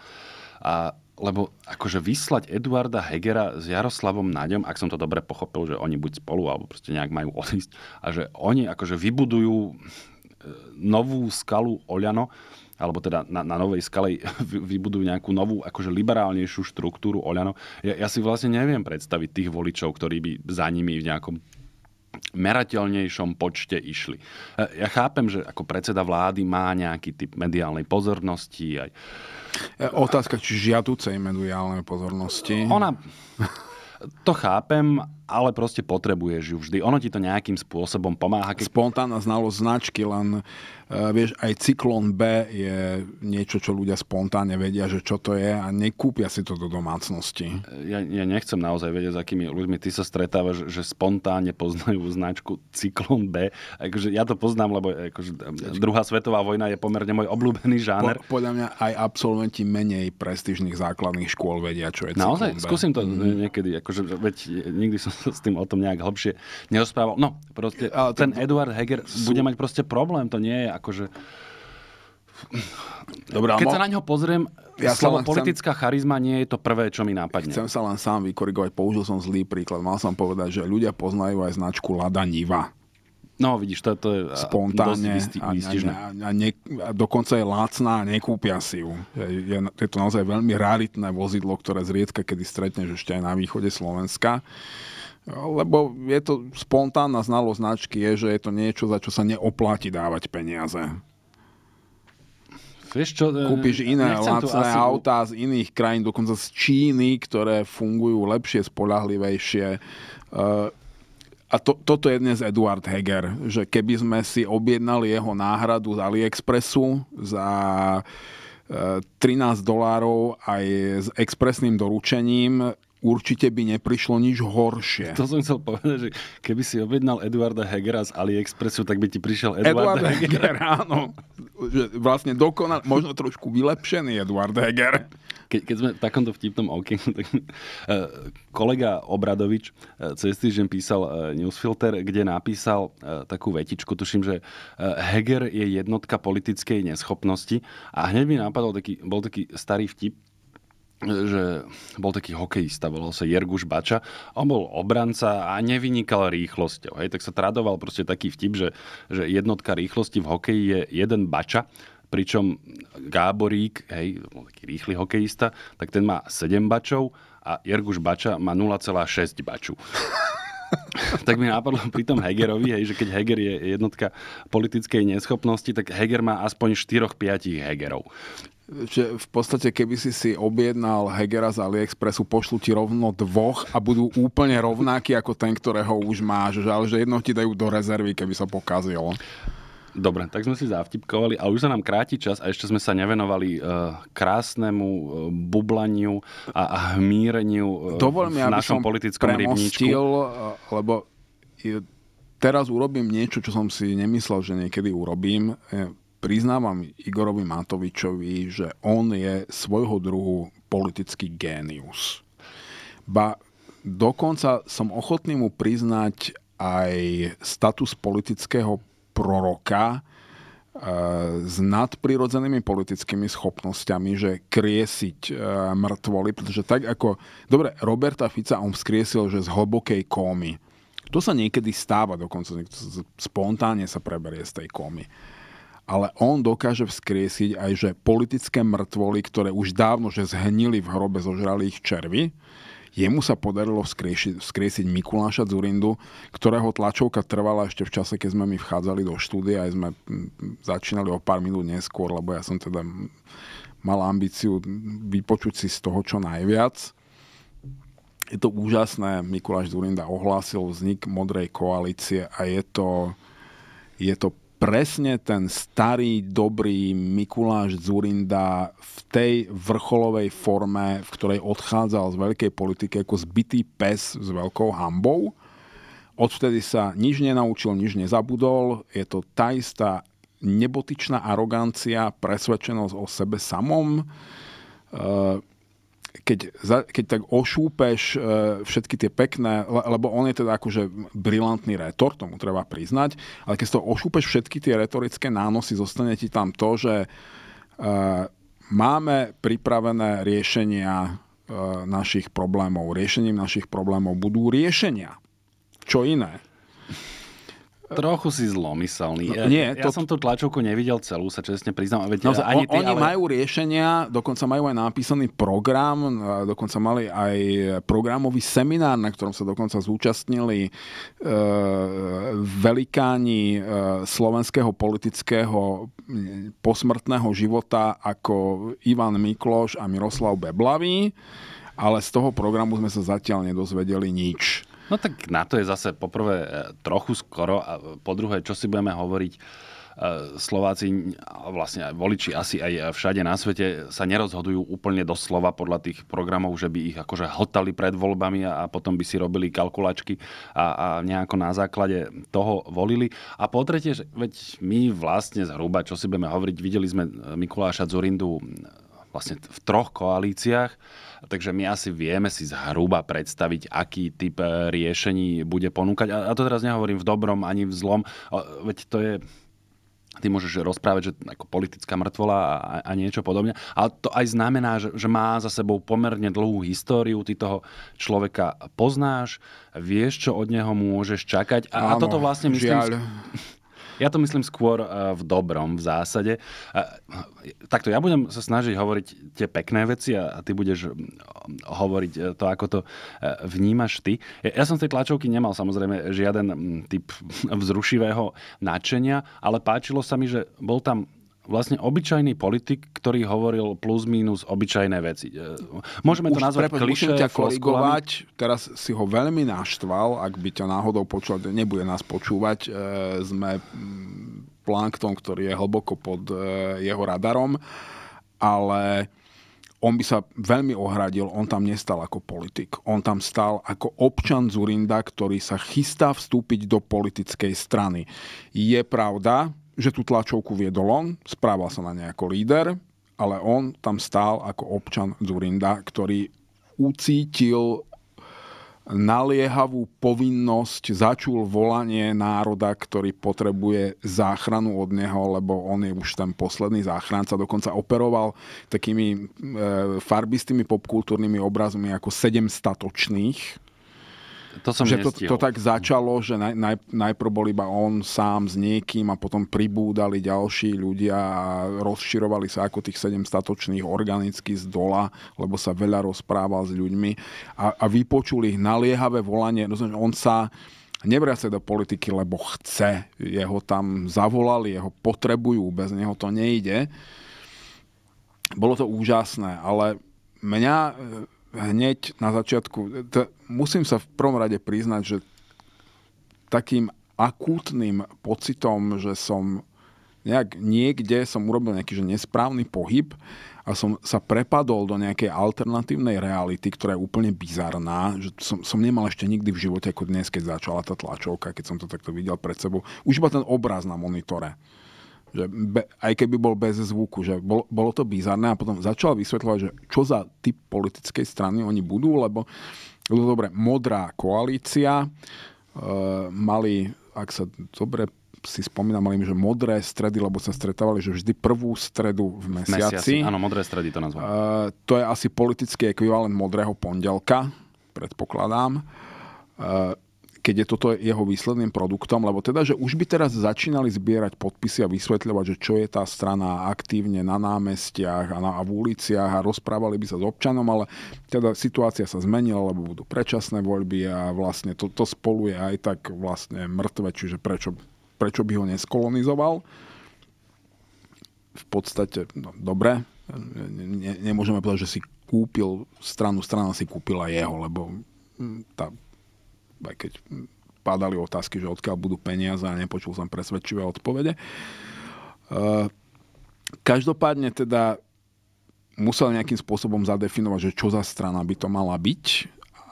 A lebo akože vyslať Eduarda Hegera s Jaroslavom Naďom, ak som to dobre pochopil, že oni buď spolu, alebo proste nejak majú odísť, a že oni akože vybudujú e, novú skalu Oľano, alebo teda na, na novej skale vybudujú nejakú novú, akože liberálnejšiu štruktúru Oľano. Ja, ja si vlastne neviem predstaviť tých voličov, ktorí by za nimi v nejakom merateľnejšom počte išli. E, ja chápem, že ako predseda vlády má nejaký typ mediálnej pozornosti. Aj... E, otázka, či žiaducej mediálnej pozornosti. Ona... To chápem, ale proste potrebuješ ju vždy. Ono ti to nejakým spôsobom pomáha. Keď... Spontánna znalosť značky, len uh, vieš, aj cyklón B je niečo, čo ľudia spontánne vedia, že čo to je a nekúpia si to do domácnosti. Ja, ja nechcem naozaj vedieť, s akými ľuďmi ty sa stretávaš, že spontánne poznajú značku cyklón B. Akože ja to poznám, lebo akože e, druhá svetová vojna je pomerne môj obľúbený žáner. Po, podľa mňa aj absolventi menej prestížnych základných škôl vedia, čo je cyklón Naozaj? B. Skúsim to mm-hmm. niekedy. Akože, veď nikdy som s tým o tom nejak hlbšie neosprával. No, proste, a ten to... Eduard Heger sú... bude mať proste problém, to nie je akože... Dobre, Keď mo... sa na ňo pozriem, ja slovo politická chcem... charizma nie je to prvé, čo mi nápadne. Chcem sa len sám vykorigovať, použil som zlý príklad. Mal som povedať, že ľudia poznajú aj značku Lada Niva. No, vidíš, to, to je spontánne dosť a, a, a, ne, a dokonca je lácná a nekúpia si ju. Je, je, je to naozaj veľmi raritné vozidlo, ktoré zriedka, kedy stretneš ešte aj na východe Slovenska lebo je to spontánna znalosť značky, je, že je to niečo, za čo sa neoplatí dávať peniaze. Vieš čo, e, Kúpiš iné lacné asi... autá z iných krajín, dokonca z Číny, ktoré fungujú lepšie, spolahlivejšie. E, a to, toto je dnes Eduard Heger, že keby sme si objednali jeho náhradu z AliExpressu za 13 e, dolárov aj s expresným doručením, určite by neprišlo nič horšie. To som chcel povedať, že keby si objednal Eduarda Hegera z AliExpressu, tak by ti prišiel Eduard, Eduard Heger. Heger. áno. Že vlastne dokonal, možno trošku vylepšený Eduard Heger. Ke, keď sme v takomto vtipnom okienku, tak e, kolega Obradovič e, cez týždeň písal e, newsfilter, kde napísal takú vetičku, tuším, že Heger je jednotka politickej neschopnosti a hneď mi napadol taký, bol taký starý vtip, že bol taký hokejista, volal sa Jerguš Bača. On bol obranca a nevynikal rýchlosťou. Hej, tak sa tradoval proste taký vtip, že, že jednotka rýchlosti v hokeji je jeden Bača, pričom Gáborík, hej, bol taký rýchly hokejista, tak ten má 7 bačov a Jerguš Bača má 0,6 baču. tak mi napadlo pri tom Hegerovi, hej, že keď Heger je jednotka politickej neschopnosti, tak Heger má aspoň 4-5 Hegerov že v podstate keby si si objednal Hegera z AliExpressu, pošlu ti rovno dvoch a budú úplne rovnakí ako ten, ktorého už máš, že, ale že jedno ti dajú do rezervy, keby sa pokazilo. Dobre, tak sme si závtipkovali a už sa nám kráti čas a ešte sme sa nevenovali uh, krásnemu uh, bublaniu a, a hmíreniu uh, eh, Dovol mi, v našom politickom rybníčku. lebo teraz urobím niečo, čo som si nemyslel, že niekedy urobím. Priznávam Igorovi Matovičovi, že on je svojho druhu politický génius. Ba dokonca som ochotný mu priznať aj status politického proroka e, s nadprirodzenými politickými schopnosťami, že kriesiť e, mŕtvoly, pretože tak ako... Dobre, Roberta Fica on vzkriesil, že z hlbokej kómy. To sa niekedy stáva, dokonca spontánne sa preberie z tej kómy ale on dokáže vzkriesiť aj, že politické mŕtvoly, ktoré už dávno že zhnili v hrobe, zožrali ich červy, jemu sa podarilo skriešiť, skriesiť Mikuláša Zurindu, ktorého tlačovka trvala ešte v čase, keď sme my vchádzali do štúdia, a sme začínali o pár minút neskôr, lebo ja som teda mal ambíciu vypočuť si z toho čo najviac. Je to úžasné, Mikuláš Zurinda ohlásil vznik Modrej koalície a je to, je to presne ten starý, dobrý Mikuláš Zurinda v tej vrcholovej forme, v ktorej odchádzal z veľkej politiky ako zbytý pes s veľkou hambou. Odvtedy sa nič nenaučil, nič nezabudol. Je to tá istá nebotičná arogancia, presvedčenosť o sebe samom. Uh, keď, za, keď tak ošúpeš e, všetky tie pekné, le, lebo on je teda akože brilantný retor, tomu treba priznať, ale keď to ošúpeš všetky tie retorické nánosy, zostane ti tam to, že e, máme pripravené riešenia e, našich problémov. Riešením našich problémov budú riešenia. Čo iné? Trochu si zlomyselný. No, nie, ja to... som tú tlačovku nevidel celú, sa čestne priznám. Viete, teda no, ani on, ty, oni ale... majú riešenia, dokonca majú aj napísaný program, dokonca mali aj programový seminár, na ktorom sa dokonca zúčastnili e, velikáni e, slovenského politického posmrtného života ako Ivan Mikloš a Miroslav Beblavý ale z toho programu sme sa zatiaľ nedozvedeli nič. No tak na to je zase poprvé e, trochu skoro a e, po druhé, čo si budeme hovoriť, e, Slováci, vlastne voliči asi aj všade na svete sa nerozhodujú úplne doslova podľa tých programov, že by ich akože hotali pred voľbami a potom by si robili kalkulačky a, a nejako na základe toho volili. A po tretie, veď my vlastne zhruba, čo si budeme hovoriť, videli sme Mikuláša Zurindu vlastne v troch koalíciách, takže my asi vieme si zhruba predstaviť, aký typ e, riešení bude ponúkať. A to teraz nehovorím v dobrom ani v zlom, veď to je ty môžeš rozprávať, že ako politická mŕtvola a, a niečo podobne. Ale to aj znamená, že, že má za sebou pomerne dlhú históriu, ty toho človeka poznáš, vieš, čo od neho môžeš čakať. A, Áno, a toto vlastne myslím... Žiaľ. Ja to myslím skôr eh, v dobrom v zásade. Eh, takto, ja budem sa snažiť hovoriť tie pekné veci a ty budeš hm, hovoriť eh, to, ako to vnímaš ty. Ja som z tej tlačovky nemal samozrejme žiaden hm, typ vzrušivého nadšenia, ale páčilo sa mi, že bol tam vlastne obyčajný politik, ktorý hovoril plus minus obyčajné veci. E, môžeme to Už nazvať prepad, klišé, ťa korigovať, teraz si ho veľmi naštval, ak by ťa náhodou počul, nebude nás počúvať, e, sme plankton, ktorý je hlboko pod e, jeho radarom, ale on by sa veľmi ohradil, on tam nestal ako politik. On tam stal ako občan Zurinda, ktorý sa chystá vstúpiť do politickej strany. Je pravda, že tú tlačovku viedol on, správal sa na ne ako líder, ale on tam stál ako občan Zurinda, ktorý ucítil naliehavú povinnosť, začul volanie národa, ktorý potrebuje záchranu od neho, lebo on je už ten posledný záchranca. Dokonca operoval takými e, farbistými popkultúrnymi obrazmi ako sedem statočných, to, som že to, to tak začalo, že naj, naj, najprv bol iba on sám s niekým a potom pribúdali ďalší ľudia a rozširovali sa ako tých sedem statočných organicky z dola, lebo sa veľa rozprával s ľuďmi a, a vypočuli ich naliehavé volanie. On sa nevracia do politiky, lebo chce. Jeho tam zavolali, jeho potrebujú, bez neho to nejde. Bolo to úžasné, ale mňa hneď na začiatku, t- musím sa v prvom rade priznať, že takým akútnym pocitom, že som nejak niekde som urobil nejaký že nesprávny pohyb a som sa prepadol do nejakej alternatívnej reality, ktorá je úplne bizarná, že som, som nemal ešte nikdy v živote ako dnes, keď začala tá tlačovka, keď som to takto videl pred sebou. Už iba ten obraz na monitore že be, aj keby bol bez zvuku. Že bolo, bolo to bizarné a potom začal vysvetľovať, že čo za typ politickej strany oni budú, lebo to dobre, modrá koalícia, e, mali, ak sa dobre si spomínam, mali im, že modré stredy, lebo sa stretávali, že vždy prvú stredu v mesiaci. mesiaci áno, modré stredy to nazvali. E, to je asi politický ekvivalent modrého pondelka, predpokladám. E, keď je toto jeho výsledným produktom, lebo teda, že už by teraz začínali zbierať podpisy a vysvetľovať, že čo je tá strana aktívne na námestiach a, na, a v uliciach a rozprávali by sa s občanom, ale teda situácia sa zmenila, lebo budú predčasné voľby a vlastne to, to spolu je aj tak vlastne mŕtve, čiže prečo, prečo by ho neskolonizoval? V podstate, no, dobre, ne, nemôžeme povedať, že si kúpil stranu, strana si kúpila jeho, lebo hm, tá aj keď padali otázky, že odkiaľ budú peniaze a nepočul som presvedčivé odpovede. Eh, každopádne teda musel nejakým spôsobom zadefinovať, že čo za strana by to mala byť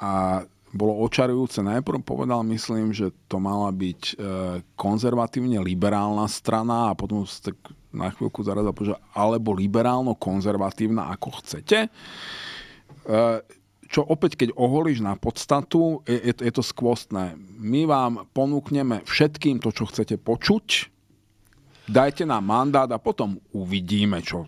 a bolo očarujúce. Najprv povedal, myslím, že to mala byť eh, konzervatívne liberálna strana a potom tak na chvíľku zarazil, že alebo liberálno-konzervatívna, ako chcete. Eh, čo opäť, keď oholíš na podstatu, je, je, je to skvostné. My vám ponúkneme všetkým to, čo chcete počuť, dajte nám mandát a potom uvidíme, čo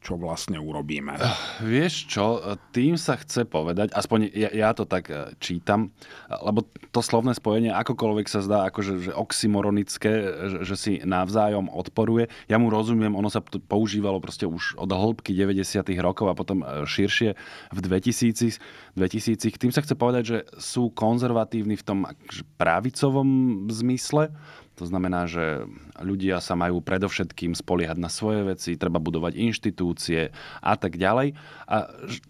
čo vlastne urobíme? Eh, vieš čo, tým sa chce povedať, aspoň ja, ja to tak eh, čítam, lebo to slovné spojenie akokoľvek sa zdá akože že oxymoronické, že, že si navzájom odporuje. Ja mu rozumiem, ono sa používalo proste už od hĺbky 90. rokov a potom eh, širšie v 2000. 2000. Tým sa chce povedať, že sú konzervatívni v tom akože, pravicovom zmysle, to znamená, že ľudia sa majú predovšetkým spoliehať na svoje veci, treba budovať inštitúcie a tak ďalej. A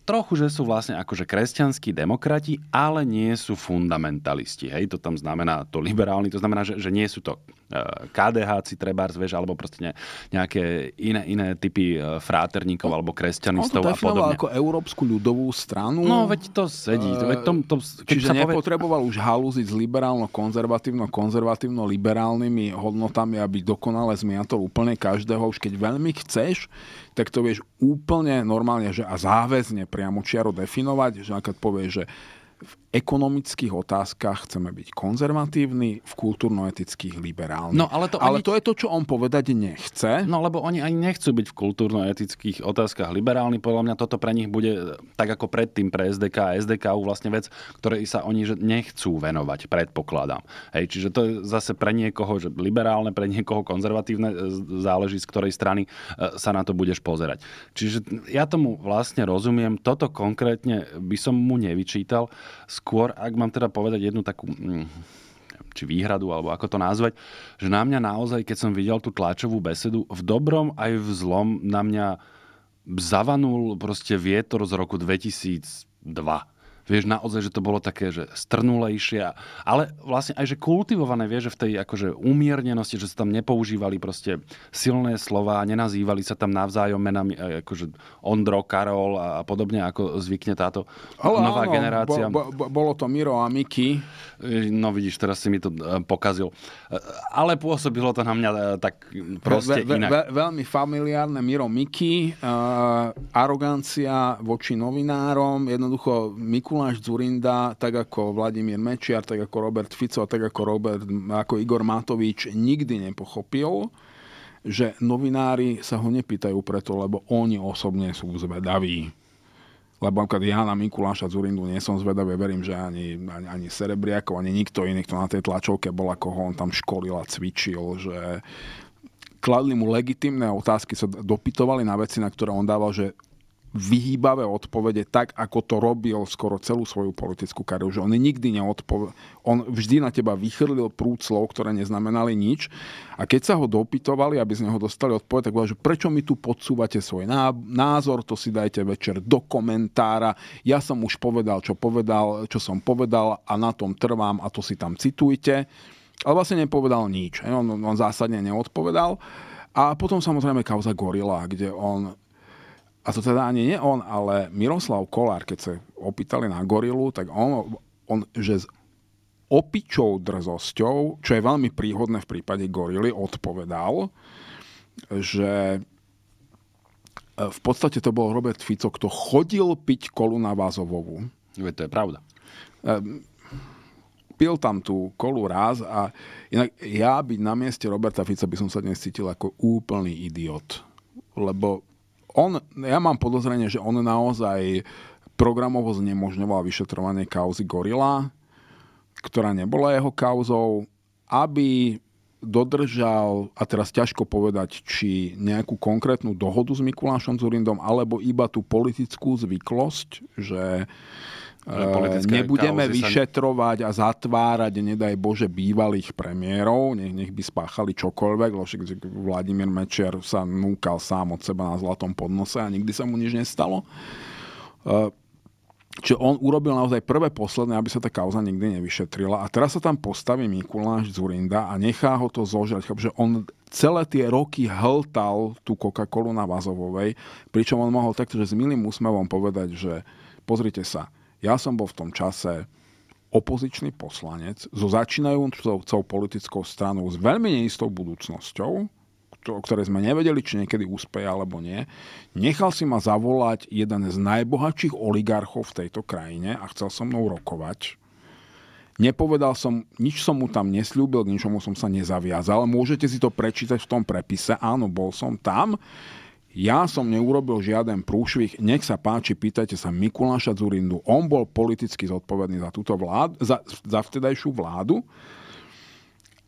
trochu, že sú vlastne akože kresťanskí demokrati, ale nie sú fundamentalisti. Hej, to tam znamená to liberálni, to znamená, že, že nie sú to e, KDH, treba vieš, alebo proste ne, nejaké iné, iné typy e, fráterníkov no, alebo kresťanistov a podobne. ako Európsku ľudovú stranu. No, veď to sedí. E, veď tom, to, čiže nepotreboval povie... už halúziť s liberálno-konzervatívno-konzervatívno-liberálnymi hodnotami, aby byť dokonale zmiatol úplne každého. Už keď veľmi chceš, tak to vieš úplne normálne že a záväzne priamo čiaro definovať, že keď povieš, že v ekonomických otázkach chceme byť konzervatívni, v kultúrno-etických liberálni. No, ale, to, ale oni... to je to, čo on povedať nechce. No lebo oni ani nechcú byť v kultúrno-etických otázkach liberálni. Podľa mňa toto pre nich bude eh, tak ako predtým pre SDK a SDKU vlastne vec, ktorej sa oni že nechcú venovať, predpokladám. Hej, čiže to je zase pre niekoho že liberálne, pre niekoho konzervatívne eh, záleží, z ktorej strany eh, sa na to budeš pozerať. Čiže ja tomu vlastne rozumiem. Toto konkrétne by som mu nevyčítal skôr, ak mám teda povedať jednu takú mm, či výhradu, alebo ako to nazvať, že na mňa naozaj, keď som videl tú tlačovú besedu, v dobrom aj v zlom na mňa zavanul proste vietor z roku 2002 Vieš, naozaj, že to bolo také, že strnulejšie, ale vlastne aj, že kultivované, vieš, že v tej akože umiernenosti, že sa tam nepoužívali proste silné slova, nenazývali sa tam navzájom menami, e, akože Ondro, Karol a podobne, ako zvykne táto ale nová áno, generácia. Bo, bo, bolo to Miro a Miki. E, no vidíš, teraz si mi to e, pokazil. Ale pôsobilo to na mňa tak proste ve, ve, inak. Ve, veľmi familiárne Miro Miki, uh, arogancia voči novinárom, jednoducho Mikul Mikuláš Zurinda, tak ako Vladimír Mečiar, tak ako Robert Fico, tak ako, Robert, ako Igor Matovič nikdy nepochopil, že novinári sa ho nepýtajú preto, lebo oni osobne sú zvedaví. Lebo napríklad ja na Mikuláša Zurindu nie som zvedavý, verím, že ani, ani, ani Serebriakov, ani nikto iný, kto na tej tlačovke bol, ako ho on tam školil a cvičil, že kladli mu legitimné otázky, sa dopytovali na veci, na ktoré on dával, že vyhýbavé odpovede tak, ako to robil skoro celú svoju politickú kariéru. Že on nikdy neodpovedal. On vždy na teba vychrlil prúd slov, ktoré neznamenali nič. A keď sa ho dopytovali, aby z neho dostali odpoveď, tak bola, že prečo mi tu podsúvate svoj názor, to si dajte večer do komentára. Ja som už povedal, čo povedal, čo som povedal a na tom trvám a to si tam citujte. Ale vlastne nepovedal nič. On, on zásadne neodpovedal. A potom samozrejme kauza Gorila, kde on a to teda ani nie on, ale Miroslav Kolár, keď sa opýtali na gorilu, tak on, on že s opičou drzosťou, čo je veľmi príhodné v prípade gorily, odpovedal, že e, v podstate to bol Robert Fico, kto chodil piť kolu na Vázovovu. Veď to je pravda. E, pil tam tú kolu raz a inak ja byť na mieste Roberta Fica by som sa dnes cítil ako úplný idiot. Lebo on, ja mám podozrenie, že on naozaj programovo znemožňoval vyšetrovanie kauzy Gorila, ktorá nebola jeho kauzou, aby dodržal, a teraz ťažko povedať, či nejakú konkrétnu dohodu s Mikulášom Zurindom, alebo iba tú politickú zvyklosť, že nebudeme vyšetrovať a zatvárať, nedaj Bože, bývalých premiérov, nech, nech by spáchali čokoľvek, lebo Vladimír Mečer sa núkal sám od seba na zlatom podnose a nikdy sa mu nič nestalo. Eh, čiže on urobil naozaj prvé posledné, aby sa tá kauza nikdy nevyšetrila. A teraz sa tam postaví Mikuláš Zurinda a nechá ho to zožrať. Že on celé tie roky hltal tú Coca-Colu na Vazovovej, pričom on mohol takto, že s milým úsmevom povedať, že pozrite sa, ja som bol v tom čase opozičný poslanec so začínajúcou politickou stranou s veľmi neistou budúcnosťou, o ktorej sme nevedeli, či niekedy úspeje alebo nie, nechal si ma zavolať jeden z najbohatších oligarchov v tejto krajine a chcel so mnou rokovať. Nepovedal som, nič som mu tam nesľúbil, k ničomu som sa nezaviazal. Môžete si to prečítať v tom prepise. Áno, bol som tam. Ja som neurobil žiaden prúšvih, nech sa páči, pýtajte sa Mikuláša Zurindu. On bol politicky zodpovedný za túto vládu, za, za vtedajšiu vládu.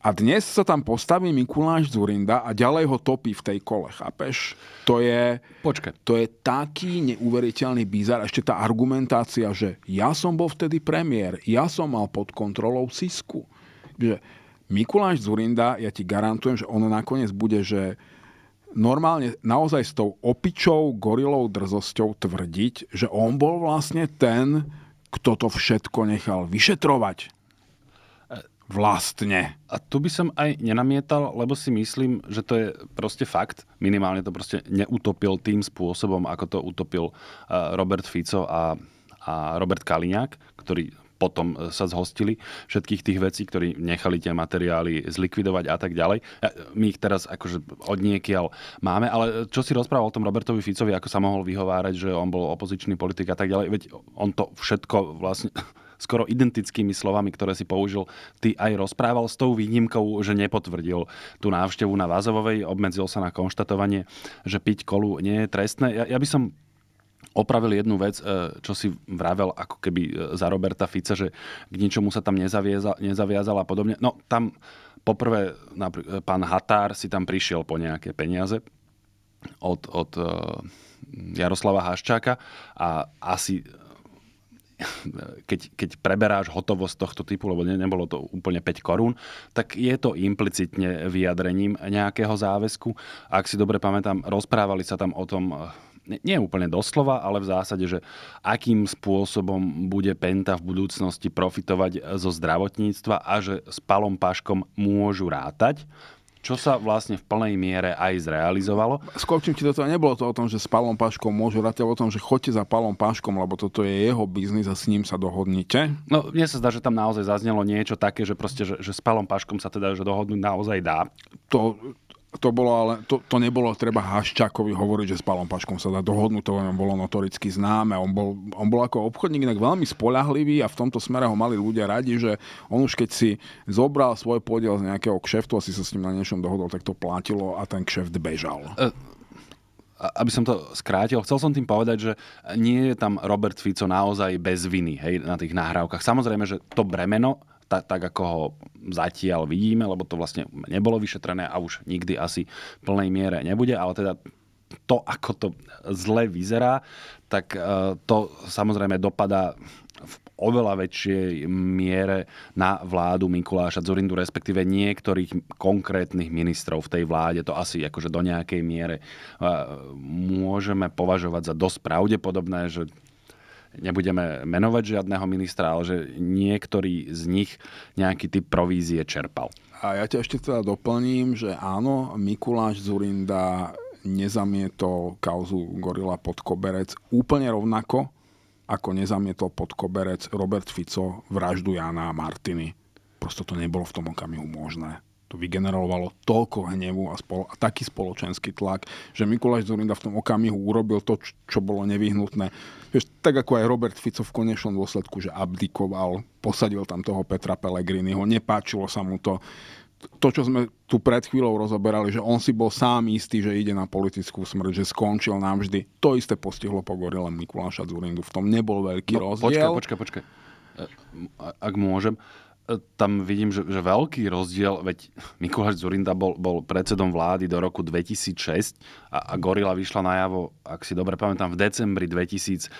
A dnes sa tam postaví Mikuláš Zurinda a ďalej ho topí v tej kole, chápeš? To je, Počkaj. to je taký neuveriteľný bizar. Ešte tá argumentácia, že ja som bol vtedy premiér, ja som mal pod kontrolou Sisku. Že Mikuláš Zurinda, ja ti garantujem, že on nakoniec bude, že normálne naozaj s tou opičou, gorilou drzosťou tvrdiť, že on bol vlastne ten, kto to všetko nechal vyšetrovať. Vlastne. A tu by som aj nenamietal, lebo si myslím, že to je proste fakt. Minimálne to proste neutopil tým spôsobom, ako to utopil eh, Robert Fico a, a Robert Kaliňák, ktorí potom e, sa zhostili všetkých tých vecí, ktorí nechali tie materiály zlikvidovať a tak ďalej. E, my ich teraz akože odniekiaľ máme, ale čo si rozprával o tom Robertovi Ficovi, ako sa mohol vyhovárať, že on bol opozičný politik a tak ďalej, veď on to všetko vlastne skoro identickými slovami, ktoré si použil, ty aj rozprával s tou výnimkou, že nepotvrdil tú návštevu na Vázovovej, obmedzil sa na konštatovanie, že piť kolu nie je trestné. Ja, ja by som opravil jednu vec, e, čo si vravel ako keby e, za Roberta Fica, že k ničomu sa tam nezaviazal, nezaviazal a podobne. No tam poprvé e, pán Határ si tam prišiel po nejaké peniaze od, od Jaroslava Haščáka a asi keď, keď preberáš hotovosť tohto typu, lebo ne, nebolo to úplne 5 korún, tak je to implicitne vyjadrením nejakého záväzku. Ak si dobre pamätám, rozprávali sa tam o tom nie úplne doslova, ale v zásade, že akým spôsobom bude Penta v budúcnosti profitovať zo zdravotníctva a že s Palom Paškom môžu rátať čo sa vlastne v plnej miere aj zrealizovalo. Skočím ti do toho, nebolo to o tom, že s Palom Paškom môžu rať, ale o tom, že chodte za Palom Paškom, lebo toto je jeho biznis a s ním sa dohodnite. No, mne sa zdá, že tam naozaj zaznelo niečo také, že proste, že, že s Palom Paškom sa teda že dohodnúť naozaj dá. To to, bolo, ale to, to nebolo treba Haščákovi hovoriť, že s Palom Paškom sa dá dohodnúť, to on bolo notoricky známe. On bol, on bol ako obchodník inak veľmi spolahlivý a v tomto smere ho mali ľudia radi, že on už keď si zobral svoj podiel z nejakého kšeftu a si sa s ním na niečom dohodol, tak to platilo a ten kšeft bežal. E, aby som to skrátil, chcel som tým povedať, že nie je tam Robert Fico naozaj bez viny hej, na tých nahrávkach. Samozrejme, že to bremeno ta, tak, ako ho zatiaľ vidíme, lebo to vlastne nebolo vyšetrené a už nikdy asi v plnej miere nebude, ale teda to, ako to zle vyzerá, tak e, to samozrejme dopadá v oveľa väčšej miere na vládu Mikuláša Zurindu, respektíve niektorých konkrétnych ministrov v tej vláde. To asi akože do nejakej miere e, môžeme považovať za dosť pravdepodobné, že nebudeme menovať žiadneho ministra, ale že niektorý z nich nejaký typ provízie čerpal. A ja ťa ešte teda doplním, že áno, Mikuláš Zurinda nezamietol kauzu Gorila pod koberec úplne rovnako, ako nezamietol pod koberec Robert Fico vraždu Jana a Martiny. Prosto to nebolo v tom okamihu možné to vygenerovalo toľko hnevu a, spolo, a taký spoločenský tlak, že Mikuláš Zurinda v tom okamihu urobil to, čo, čo bolo nevyhnutné. Vieš, tak ako aj Robert Fico v konečnom dôsledku, že abdikoval, posadil tam toho Petra Pellegriniho, nepáčilo sa mu to. To, čo sme tu pred chvíľou rozoberali, že on si bol sám istý, že ide na politickú smrť, že skončil navždy, to isté postihlo po gorile Mikuláša Zurindu. V tom nebol veľký no, rozdiel. Počkaj, počkaj, počkaj. E, ak môžem, uh, tam vidím, že, že veľký rozdiel, veď Mikuláš Zurinda bol, bol predsedom vlády do roku 2006 a, a Gorila vyšla najavo, ak si dobre pamätám, v decembri 2011.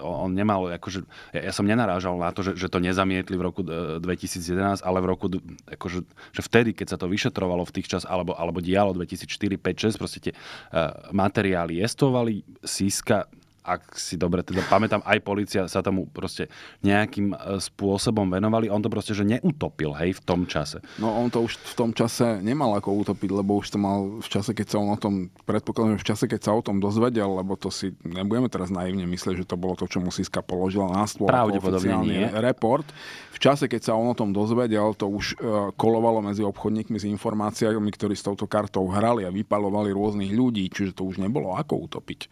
On, on nemal, akože, ja, ja som nenarážal na to, že, že to nezamietli v roku 2011, e, ale v roku, akože, že vtedy, keď sa to vyšetrovalo v tých čas, alebo, alebo dialo 2004, 5, 6, proste tie uh, materiály jestovali, síska ak si dobre teda pamätám, aj policia sa tomu proste nejakým e, spôsobom venovali. On to proste, že neutopil, hej, v tom čase. No on to už v tom čase nemal ako utopiť, lebo už to mal v čase, keď sa on o tom, predpokladám, v čase, keď sa o tom dozvedel, lebo to si, nebudeme teraz naivne myslieť, že to bolo to, čo mu Siska položila na stôl. Pravdepodobne nie. Report v čase, keď sa on o tom dozvedel, to už e, kolovalo medzi obchodníkmi s informáciami, ktorí s touto kartou hrali a vypalovali rôznych ľudí, čiže to už nebolo ako utopiť. E,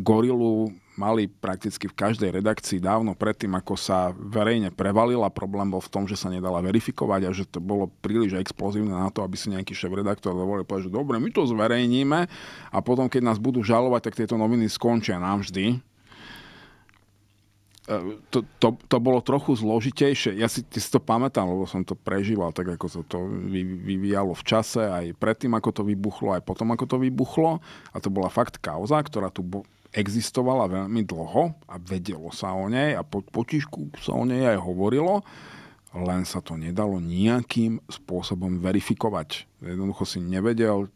Gorilu mali prakticky v každej redakcii dávno predtým, ako sa verejne prevalila. Problém bol v tom, že sa nedala verifikovať a že to bolo príliš explozívne na to, aby si nejaký šéf-redaktor dovolil povedať, že dobre, my to zverejníme a potom, keď nás budú žalovať, tak tieto noviny skončia nám vždy Eh, to, to, to bolo trochu zložitejšie. Ja si, si to pamätám, lebo som to prežíval, tak ako sa to vy, vyvíjalo v čase, aj predtým, ako to vybuchlo, aj potom, ako to vybuchlo. A to bola fakt kauza, ktorá tu bo- existovala veľmi dlho a vedelo sa o nej a po, potišku sa o nej aj hovorilo, len sa to nedalo nejakým spôsobom verifikovať. Jednoducho si nevedel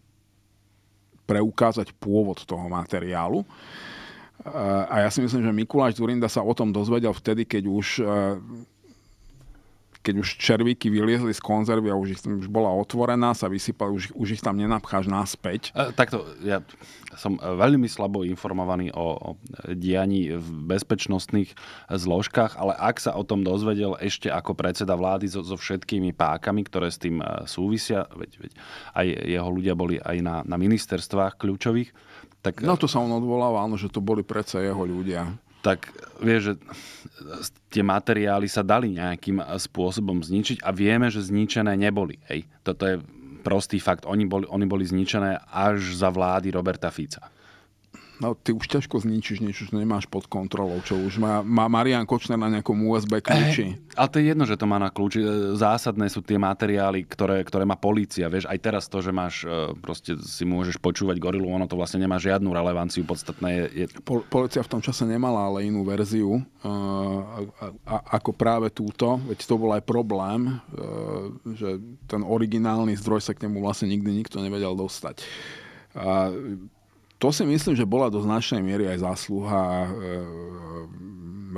preukázať pôvod toho materiálu. A ja si myslím, že Mikuláš Zurinda sa o tom dozvedel vtedy, keď už e, keď už červíky vyliezli z konzervy a už, ich, už bola otvorená, sa vysypali, už, už ich tam nenapcháš náspäť. E, takto, ja som veľmi slabo informovaný o, o dianí v bezpečnostných zložkách, ale ak sa o tom dozvedel ešte ako predseda vlády so, so všetkými pákami, ktoré s tým e, súvisia, veď, veď aj jeho ľudia boli aj na, na ministerstvách kľúčových, tak, Na no, to sa on odvoláva, áno, že to boli predsa jeho ľudia. Tak vieš, že tie materiály sa dali nejakým spôsobom zničiť a vieme, že zničené neboli. Hej. Toto je prostý fakt. Oni boli, oni boli zničené až za vlády Roberta Fica. No, ty už ťažko zničíš niečo, čo nemáš pod kontrolou, čo už má, má Marian Kočner na nejakom USB kľúči. E, ale to je jedno, že to má na kľúči. Eh, zásadné sú tie materiály, ktoré, ktoré má polícia. Vieš, aj teraz to, že máš, eh, proste si môžeš počúvať gorilu, ono to vlastne nemá žiadnu relevanciu. Podstatné je... je... Po, polícia v tom čase nemala ale inú verziu, a, a, a, ako práve túto, veď to bol aj problém, že ten originálny zdroj sa k nemu vlastne nikdy nikto nevedel dostať. A to si myslím, že bola do značnej miery aj zásluha e,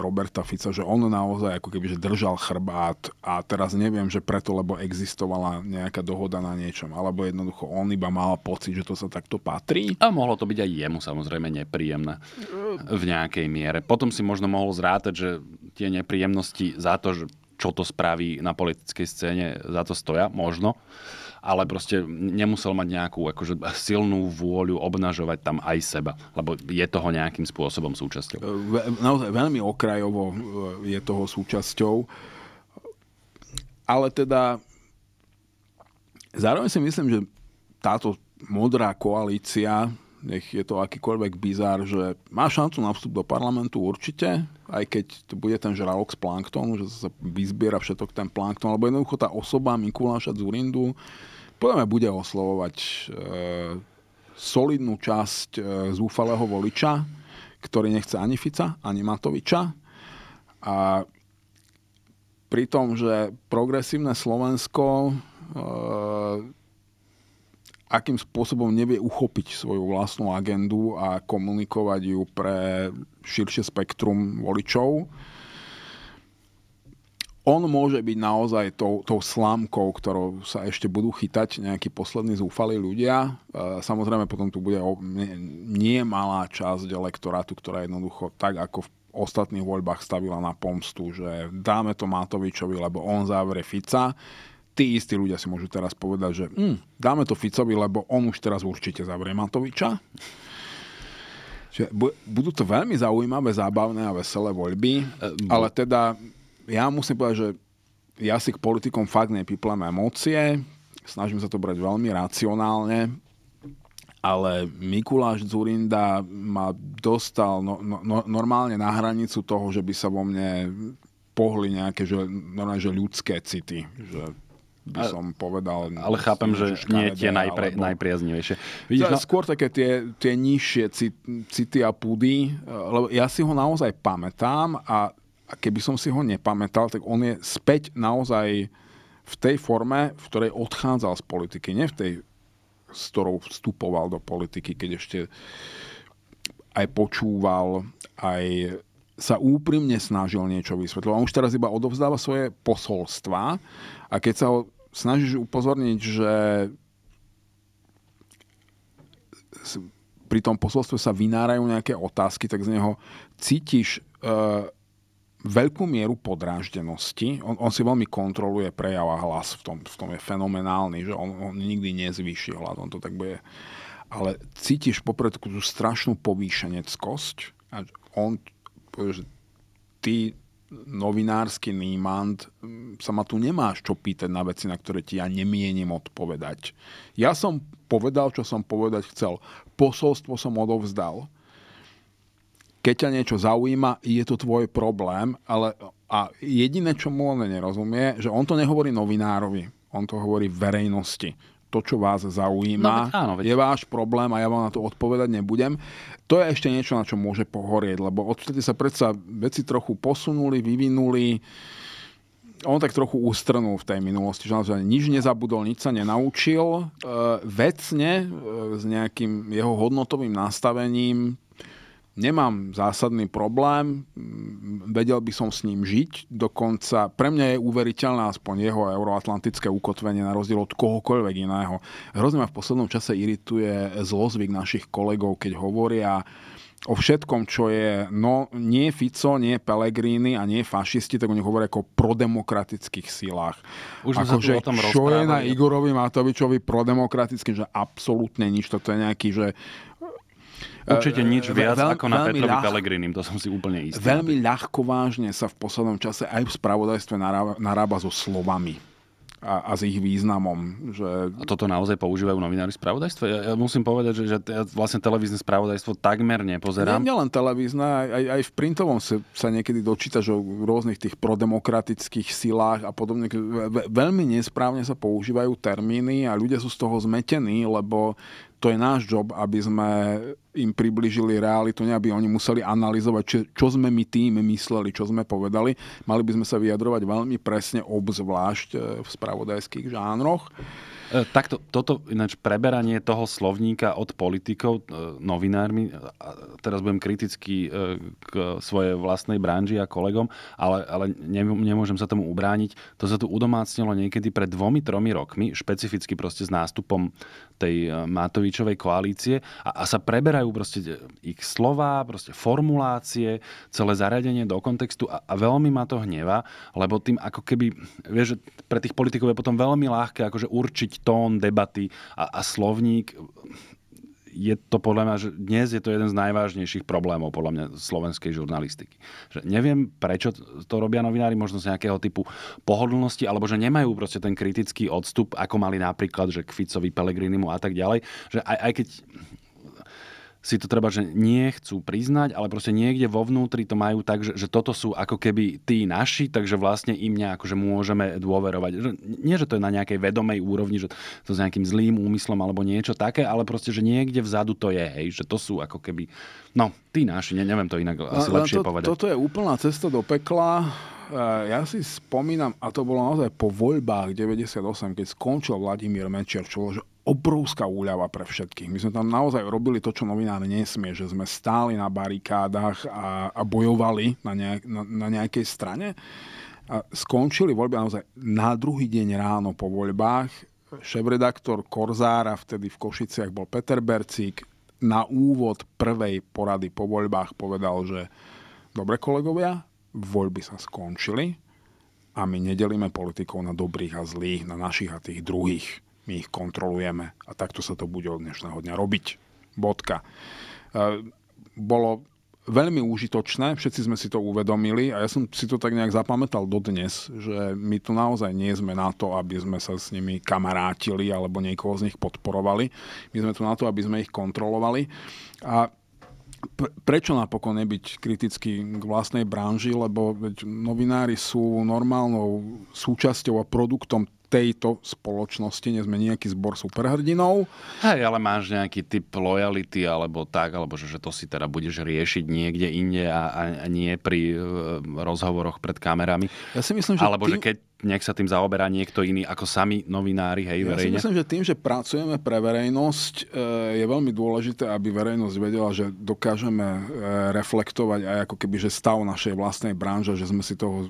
Roberta Fica, že on naozaj ako keby že držal chrbát a teraz neviem, že preto, lebo existovala nejaká dohoda na niečom, alebo jednoducho on iba mal pocit, že to sa takto patrí. A mohlo to byť aj jemu samozrejme nepríjemné e, v nejakej miere. Potom si možno mohol zrátať, že tie nepríjemnosti za to, že čo to spraví na politickej scéne, za to stoja, možno ale proste nemusel mať nejakú akože, silnú vôľu obnažovať tam aj seba, lebo je toho nejakým spôsobom súčasťou. Naozaj veľmi okrajovo e, je toho súčasťou, ale teda zároveň si myslím, že táto modrá koalícia, nech je to akýkoľvek bizar, že má šancu na vstup do parlamentu určite, aj keď to bude ten žralok z planktónu, že sa vyzbiera všetok ten plankton, alebo jednoducho tá osoba Mikuláša Zurindu podľa mňa bude oslovovať e, solidnú časť e, zúfalého voliča, ktorý nechce ani Fica, ani Matoviča. A pri tom, že progresívne Slovensko e, akým spôsobom nevie uchopiť svoju vlastnú agendu a komunikovať ju pre širšie spektrum voličov. On môže byť naozaj tou, tou slámkou, ktorou sa ešte budú chytať nejakí poslední zúfalí ľudia. E, samozrejme potom tu bude nie malá časť elektorátu, ktorá jednoducho tak ako v ostatných voľbách stavila na pomstu, že dáme to Matovičovi, lebo on závere Fica tí istí ľudia si môžu teraz povedať, že hm, dáme to Ficovi, lebo on už teraz určite zavrie Matoviča. Čiže budú to veľmi zaujímavé, zábavné a veselé voľby, ehm, ale teda ja musím povedať, že ja si k politikom fakt nepiplám emócie, snažím sa to brať veľmi racionálne, ale Mikuláš Zurinda ma dostal no, no, no normálne na hranicu toho, že by sa vo mne pohli nejaké že, normálne, že ľudské city. Že by som povedal. Ale chápem, že škaredé, nie tie najpre, alebo... najpriaznivejšie. Vidíš, no... Skôr také tie, tie nižšie city a púdy, lebo ja si ho naozaj pamätám a keby som si ho nepamätal, tak on je späť naozaj v tej forme, v ktorej odchádzal z politiky, nie v tej, s ktorou vstupoval do politiky, keď ešte aj počúval, aj sa úprimne snažil niečo vysvetľovať. On už teraz iba odovzdáva svoje posolstva a keď sa ho snažíš upozorniť, že pri tom posolstve sa vynárajú nejaké otázky, tak z neho cítiš e, veľkú mieru podráždenosti. On, on si veľmi kontroluje prejav a hlas, v tom, v tom je fenomenálny, že on, on nikdy nezvýši hlas, on to tak bude. Ale cítiš popredku tú strašnú povýšeneckosť a on že ty novinársky nímant mm, sa ma tu nemáš čo pýtať na veci, na ktoré ti ja nemienim odpovedať. Ja som povedal, čo som povedať chcel. Posolstvo som odovzdal. Keď ťa niečo zaujíma, je to tvoj problém, ale a jediné, čo mu on nerozumie, že on to nehovorí novinárovi, on to hovorí verejnosti to, čo vás zaujíma, no, áno, veď. je váš problém a ja vám na to odpovedať nebudem. To je ešte niečo, na čo môže pohorieť, lebo odtedy sa predsa veci trochu posunuli, vyvinuli on tak trochu ustrnul v tej minulosti, že naozaj nič nezabudol, nič sa nenaučil. E, vecne, e, s nejakým jeho hodnotovým nastavením, nemám zásadný problém, vedel by som s ním žiť, dokonca pre mňa je uveriteľná aspoň jeho euroatlantické ukotvenie na rozdiel od kohokoľvek iného. Hrozne ma v poslednom čase irituje zlozvyk našich kolegov, keď hovoria o všetkom, čo je no, nie Fico, nie Pelegrini a nie fašisti, tak oni hovoria ako o prodemokratických silách. Už ako, že, o tom čo je na Igorovi Matovičovi prodemokratické, že absolútne nič, toto je nejaký, že E, Určite nič viac veľ, ako na Petrovi ľah... Pelegrinim, to som si úplne istý. Veľmi ľahkovážne sa v poslednom čase aj v spravodajstve narába, narába so slovami a, a s ich významom. Že... A toto naozaj používajú novinári spravodajstva? Ja, ja musím povedať, že, že ja vlastne televízne spravodajstvo takmer nepozerám. Nie, len televízne, aj, aj v printovom sa, sa niekedy dočítaš o rôznych tých prodemokratických silách a podobne. Veľmi nesprávne sa používajú termíny a ľudia sú z toho zmetení, lebo to je náš job, aby sme im približili realitu, ne aby oni museli analyzovať, čo, čo sme my tým mysleli, čo sme povedali. Mali by sme sa vyjadrovať veľmi presne, obzvlášť e, v spravodajských žánroch. E, takto, toto ináč preberanie toho slovníka od politikov, e, novinármi, e, teraz budem kritický e, k svojej vlastnej branži a kolegom, ale, ale ne, nemôžem sa tomu ubrániť. To sa tu udomácnilo niekedy pred dvomi, tromi rokmi, špecificky proste s nástupom tej eh, Matovičovej koalície a, a sa preberajú proste eh, ich slova, proste formulácie, celé zariadenie do kontextu a, a veľmi ma to hneva, lebo tým ako keby, vieš, že pre tých politikov je potom veľmi ľahké akože určiť tón debaty a, a slovník je to podľa mňa, že dnes je to jeden z najvážnejších problémov podľa mňa slovenskej žurnalistiky. Že neviem, prečo to robia novinári, možno z nejakého typu pohodlnosti, alebo že nemajú proste ten kritický odstup, ako mali napríklad, že k Ficovi, Pelegrinimu a tak ďalej. Že aj, aj keď si to treba, že nechcú priznať, ale proste niekde vo vnútri to majú tak, že, že toto sú ako keby tí naši, takže vlastne im nejako, že môžeme dôverovať. Že, nie, že to je na nejakej vedomej úrovni, že to s nejakým zlým úmyslom alebo niečo také, ale proste, že niekde vzadu to je, hej, že to sú ako keby, no, tí naši, ne, neviem to inak asi lepšie to, povedať. Toto je úplná cesta do pekla. E, ja si spomínam, a to bolo naozaj po voľbách 98, keď skončil Vladimír Mečer, čo bolo že obrovská úľava pre všetkých. My sme tam naozaj robili to, čo novinár nesmie, že sme stáli na barikádach a, a bojovali na, nejak, na, na nejakej strane. A skončili voľby naozaj na druhý deň ráno po voľbách. Šéf-redaktor Korzára, vtedy v Košiciach bol Peter Bercík, na úvod prvej porady po voľbách povedal, že dobre kolegovia, voľby sa skončili a my nedelíme politikov na dobrých a zlých, na našich a tých druhých my ich kontrolujeme a takto sa to bude od dnešného dňa robiť. Bodka. E, bolo veľmi užitočné, všetci sme si to uvedomili a ja som si to tak nejak zapamätal dodnes, že my tu naozaj nie sme na to, aby sme sa s nimi kamarátili alebo niekoho z nich podporovali. My sme tu na to, aby sme ich kontrolovali. A prečo napokon nebyť kritický k vlastnej branži, lebo novinári sú normálnou súčasťou a produktom tejto spoločnosti, nie sme nejaký zbor superhrdinov. Hej, ale máš nejaký typ lojality alebo tak, alebo že, že to si teda budeš riešiť niekde inde a, a, nie pri e, rozhovoroch pred kamerami. Ja si myslím, že... Alebo tým... že keď nech sa tým zaoberá niekto iný ako sami novinári, hej, verejne. Ja si myslím, že tým, že pracujeme pre verejnosť, e, je veľmi dôležité, aby verejnosť vedela, že dokážeme e, reflektovať aj ako keby, že stav našej vlastnej branže, že sme si toho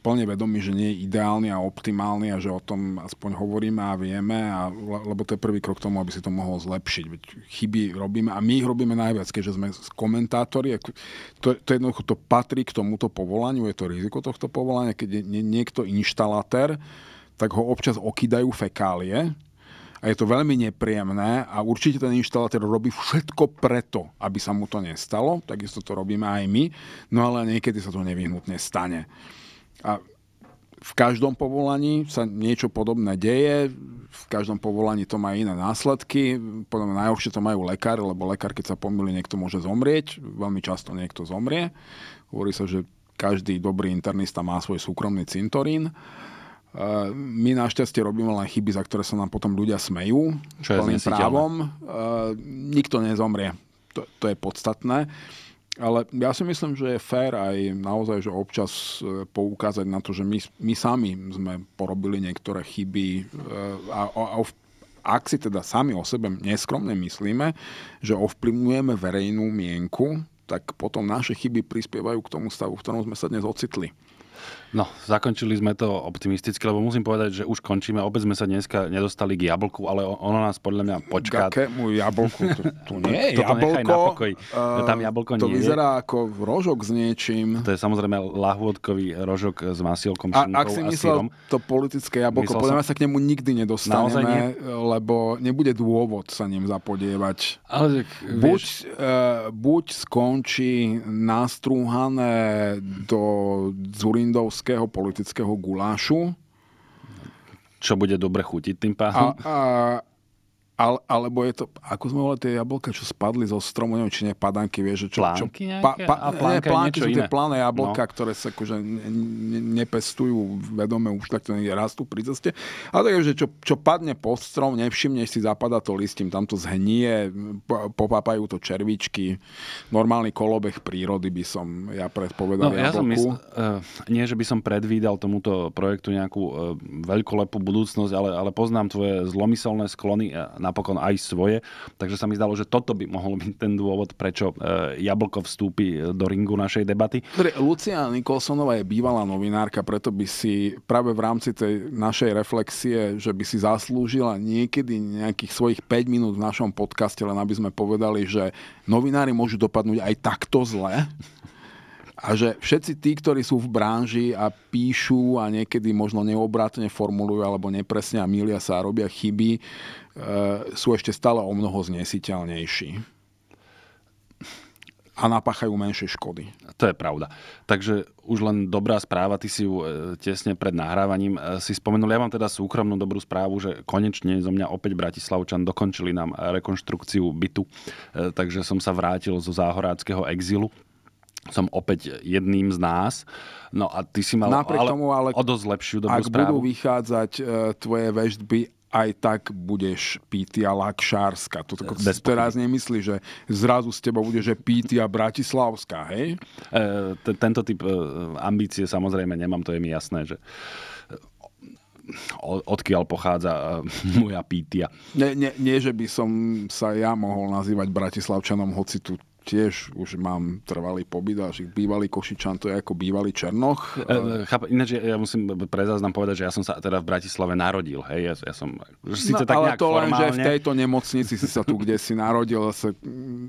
plne vedomí, že nie je ideálny a optimálny a že o tom aspoň hovoríme a vieme, a, lebo to je prvý krok k tomu, aby si to mohol zlepšiť. Veď chyby robíme a my ich robíme najviac, keďže sme komentátori. To, to jednoducho to patrí k tomuto povolaniu, je to riziko tohto povolania, keď je niekto inštalatér, tak ho občas okýdajú fekálie, a je to veľmi nepríjemné a určite ten inštalatér robí všetko preto, aby sa mu to nestalo, takisto to robíme aj my, no ale niekedy sa to nevyhnutne stane. A v každom povolaní sa niečo podobné deje, v každom povolaní to má iné následky, podľa mňa najhoršie to majú lekári, lebo lekár, keď sa pomýli, niekto môže zomrieť, veľmi často niekto zomrie. Hovorí sa, že každý dobrý internista má svoj súkromný cintorín. E, my našťastie robíme len chyby, za ktoré sa nám potom ľudia smejú. Čo je právom. E, nikto nezomrie. To, to je podstatné. Ale ja si myslím, že je fér aj naozaj, že občas e, poukázať na to, že my, my sami sme porobili niektoré chyby e, a, a, a ak si teda sami o sebe neskromne myslíme, že ovplyvňujeme verejnú mienku, tak potom naše chyby prispievajú k tomu stavu, v ktorom sme sa dnes ocitli. No, zakončili sme to optimisticky, lebo musím povedať, že už končíme. Obec sme sa dneska nedostali k jablku, ale ono nás podľa mňa počká. K akému jablku? To, to nie je jablko. na pokoj. Uh, no, tam jablko to nie vyzerá je. ako rožok s niečím. To je samozrejme lahôdkový rožok s masielkom, a, ak si myslel sírom. to politické jablko, podľa mňa sa k nemu nikdy nedostaneme, lebo nebude dôvod sa ním zapodievať. Ale, buď, uh, buď skončí nastrúhané do Zurindovského českého politického gulášu. Čo bude dobre chutiť tým pádom? A, a, ale, alebo je to, ako sme volali tie jablka, čo spadli zo stromu, neviem, či nie padanky, vieš, že čo... Plánky nejaké? Pa, pa, a plánky, nie, plánky sú tie plané no. jablka, no. ktoré sa akože ne, ne, nepestujú vedome, už takto nie rastú pri ceste. A tak je, že čo, čo padne pod strom, nevšimneš si, zapadá to listím, tam to zhnie, popápajú to červičky. Normálny kolobeh prírody by som ja predpovedal no, ja som mysl, uh, e, nie, že by som predvídal tomuto projektu nejakú uh, veľkolepú budúcnosť, ale, ale poznám tvoje zlomyselné sklony e, na napokon aj svoje. Takže sa mi zdalo, že toto by mohol byť ten dôvod, prečo e, Jablko vstúpi e, do ringu našej debaty. Lucia Nikolsonová je bývalá novinárka, preto by si práve v rámci tej našej reflexie, že by si zaslúžila niekedy nejakých svojich 5 minút v našom podcaste, len aby sme povedali, že novinári môžu dopadnúť aj takto zle a že všetci tí, ktorí sú v branži a píšu a niekedy možno neobratne formulujú alebo nepresne a milia sa a robia chyby, e, sú ešte stále o mnoho znesiteľnejší a napáchajú menšie škody. To je pravda. Takže už len dobrá správa, ty si ju e, tesne pred nahrávaním e, si spomenul. Ja mám teda súkromnú dobrú správu, že konečne zo mňa opäť Bratislavčan dokončili nám rekonštrukciu bytu, e, takže som sa vrátil zo záhoráckého exilu som opäť jedným z nás. No a ty si mal Napriek ale, tomu, ale o dosť lepšiu dobrú ak správu. budú vychádzať e, tvoje väždby aj tak budeš Pítia Lakšárska. To tak teraz nemyslí, že zrazu z teba bude, že Pítia Bratislavská, hej? E, t- tento typ e, ambície samozrejme nemám, to je mi jasné, že od, odkiaľ pochádza e, moja pítia. Nie, nie, nie, že by som sa ja mohol nazývať Bratislavčanom, hoci tu tiež už mám trvalý pobyt, a bývalý Košičan to je ako bývalý Černoch. E, cháp, ináč ja, ja musím pre záznam povedať, že ja som sa teda v Bratislave narodil. Hej, ja, ja som síce no, tak ale to len, že v tejto nemocnici si sa tu, kde si narodil, sa, mm,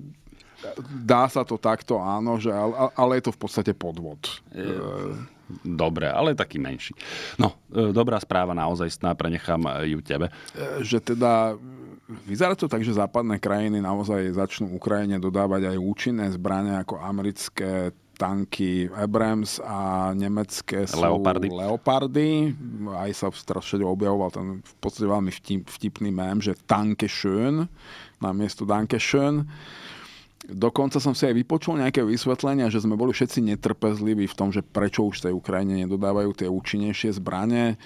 dá sa to takto, áno, že, ale, ale je to v podstate podvod. E, e Dobre, ale taký menší. No, e, dobrá správa naozaj sná, prenechám ju tebe. E, že teda Vyzerá to tak, že západné krajiny naozaj začnú Ukrajine dodávať aj účinné zbranie ako americké tanky Abrams a nemecké sú Leopardy. Leopardy. Aj sa strašne objavoval ten v podstate veľmi vtip, vtipný mém, že tanke schön, miesto danke schön. Dokonca som si aj vypočul nejaké vysvetlenia, že sme boli všetci netrpezliví v tom, že prečo už tej Ukrajine nedodávajú tie účinnejšie zbranie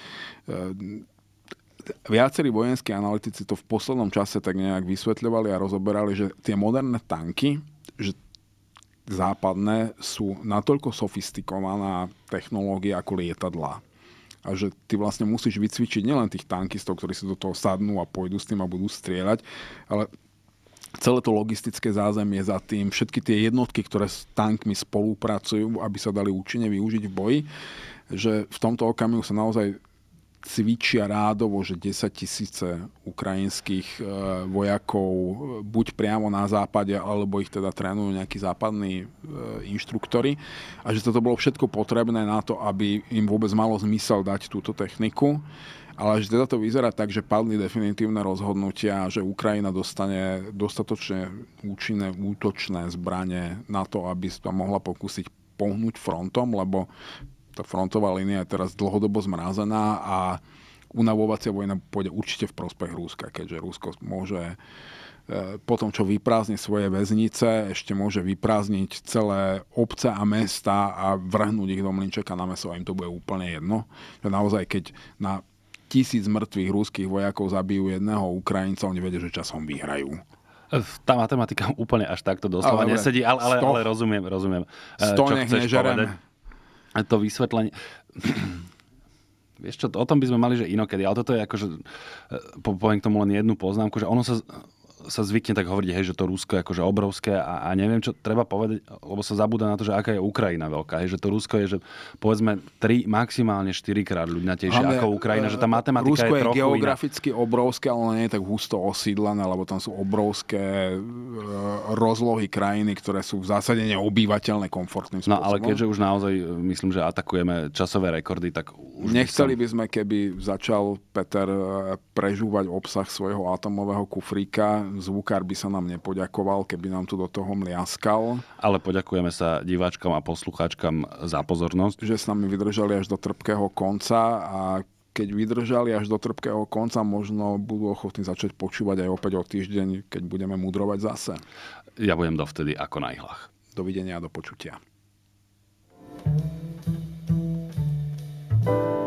viacerí vojenskí analytici to v poslednom čase tak nejak vysvetľovali a rozoberali, že tie moderné tanky, že západné sú natoľko sofistikovaná technológia ako lietadlá. A že ty vlastne musíš vycvičiť nielen tých tankistov, ktorí si do toho sadnú a pôjdu s tým a budú strieľať, ale celé to logistické zázemie za tým, všetky tie jednotky, ktoré s tankmi spolupracujú, aby sa dali účinne využiť v boji, že v tomto okamihu sa naozaj cvičia rádovo, že 10 tisíce ukrajinských e, vojakov e, buď priamo na západe, alebo ich teda trénujú nejakí západní e, inštruktory A že toto bolo všetko potrebné na to, aby im vôbec malo zmysel dať túto techniku. Ale že teda to vyzerá tak, že padli definitívne rozhodnutia, že Ukrajina dostane dostatočne účinné útočné zbranie na to, aby sa mohla pokúsiť pohnúť frontom, lebo tá frontová línia je teraz dlhodobo zmrazená a unavovacia vojna pôjde určite v prospech Rúska. keďže Rusko môže e, po tom, čo vyprázdni svoje väznice, ešte môže vyprázdniť celé obce a mesta a vrhnúť ich do mlinčeka na meso a im to bude úplne jedno. Že naozaj, keď na tisíc mŕtvych ruských vojakov zabijú jedného Ukrajinca, oni vedia, že časom vyhrajú. Tá matematika úplne až takto doslova ale, nesedí, ale, ale, ale rozumiem, rozumiem. 100 e, nech nežerem, povedať to vysvetlenie... Vieš čo, o tom by sme mali, že inokedy, ale toto je ako, že eh, poviem k tomu len jednu poznámku, že ono sa sa zvykne tak hovoriť, hej, že to Rusko je akože obrovské a, a neviem, čo treba povedať, lebo sa zabúda na to, že aká je Ukrajina veľká. Hej, že to Rusko je, že povedzme, 3, maximálne 4 krát ľudnatejšie Ale, ako Ukrajina, že tá e, matematika Rusko je, je geograficky iná. obrovské, ale nie je tak husto osídlené, lebo tam sú obrovské e, rozlohy krajiny, ktoré sú v zásade neobývateľné komfortným spôsobom. No ale keďže už naozaj e, myslím, že atakujeme časové rekordy, tak už Nechceli by, som... by sme, keby začal Peter prežúvať obsah svojho atomového kufríka zvukár by sa nám nepoďakoval, keby nám tu do toho mliaskal. Ale poďakujeme sa diváčkam a poslucháčkam za pozornosť. Že s nami vydržali až do trpkého konca a keď vydržali až do trpkého konca, možno budú ochotní začať počúvať aj opäť o týždeň, keď budeme mudrovať zase. Ja budem dovtedy ako na ihlach. Dovidenia a do počutia. thank you